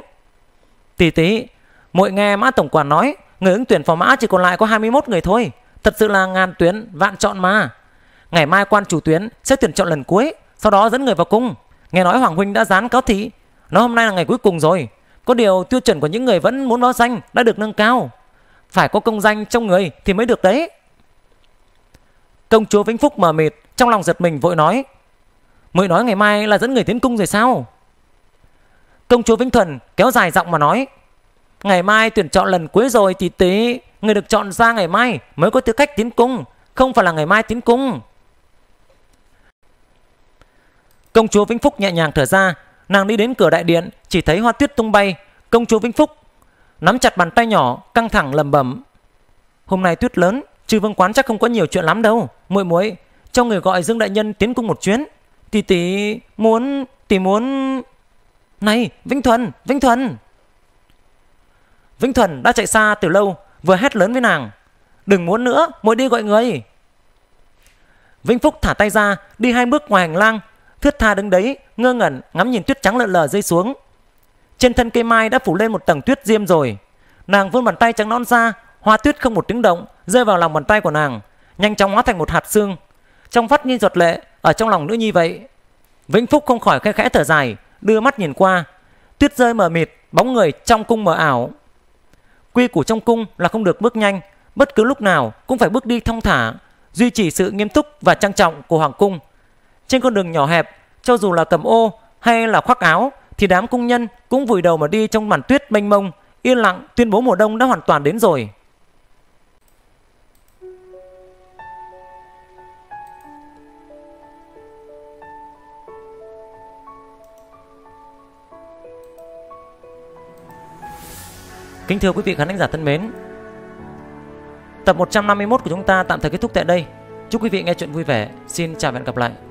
Tỷ tỷ, muội nghe mã tổng quản nói Người ứng tuyển phò mã chỉ còn lại có 21 người thôi. Thật sự là ngàn tuyến, vạn chọn mà. Ngày mai quan chủ tuyến sẽ tuyển chọn lần cuối, sau đó dẫn người vào cung. Nghe nói Hoàng Huynh đã dán cáo thị. Nó hôm nay là ngày cuối cùng rồi. Có điều tiêu chuẩn của những người vẫn muốn báo danh đã được nâng cao. Phải có công danh trong người thì mới được đấy. Công chúa Vĩnh Phúc mờ mịt, trong lòng giật mình vội nói. Mới nói ngày mai là dẫn người tiến cung rồi sao? Công chúa Vĩnh Thuần kéo dài giọng mà nói. Ngày mai tuyển chọn lần cuối rồi thì tế Người được chọn ra ngày mai mới có tư cách tiến cung Không phải là ngày mai tiến cung Công chúa Vĩnh Phúc nhẹ nhàng thở ra Nàng đi đến cửa đại điện Chỉ thấy hoa tuyết tung bay Công chúa Vĩnh Phúc Nắm chặt bàn tay nhỏ Căng thẳng lầm bẩm Hôm nay tuyết lớn Trừ vương quán chắc không có nhiều chuyện lắm đâu muội muội Cho người gọi Dương Đại Nhân tiến cung một chuyến Tỷ tỷ muốn Tỷ muốn Này Vĩnh Thuần Vĩnh Thuần Vĩnh Thuần đã chạy xa từ lâu, vừa hét lớn với nàng. Đừng muốn nữa, muội đi gọi người. Vĩnh Phúc thả tay ra, đi hai bước ngoài hành lang, thướt tha đứng đấy, ngơ ngẩn ngắm nhìn tuyết trắng lợn lờ rơi xuống. Trên thân cây mai đã phủ lên một tầng tuyết diêm rồi. Nàng vươn bàn tay trắng non ra, hoa tuyết không một tiếng động rơi vào lòng bàn tay của nàng, nhanh chóng hóa thành một hạt xương. Trong vắt như giọt lệ, ở trong lòng nữ nhi vậy. Vĩnh Phúc không khỏi khẽ khẽ thở dài, đưa mắt nhìn qua. Tuyết rơi mờ mịt, bóng người trong cung mờ ảo. Quy củ trong cung là không được bước nhanh, bất cứ lúc nào cũng phải bước đi thong thả, duy trì sự nghiêm túc và trang trọng của hoàng cung. Trên con đường nhỏ hẹp, cho dù là cầm ô hay là khoác áo thì đám cung nhân cũng vùi đầu mà đi trong màn tuyết mênh mông, yên lặng tuyên bố mùa đông đã hoàn toàn đến rồi. Kính thưa quý vị khán thính giả thân mến, tập 151 của chúng ta tạm thời kết thúc tại đây. Chúc quý vị nghe chuyện vui vẻ. Xin chào và hẹn gặp lại.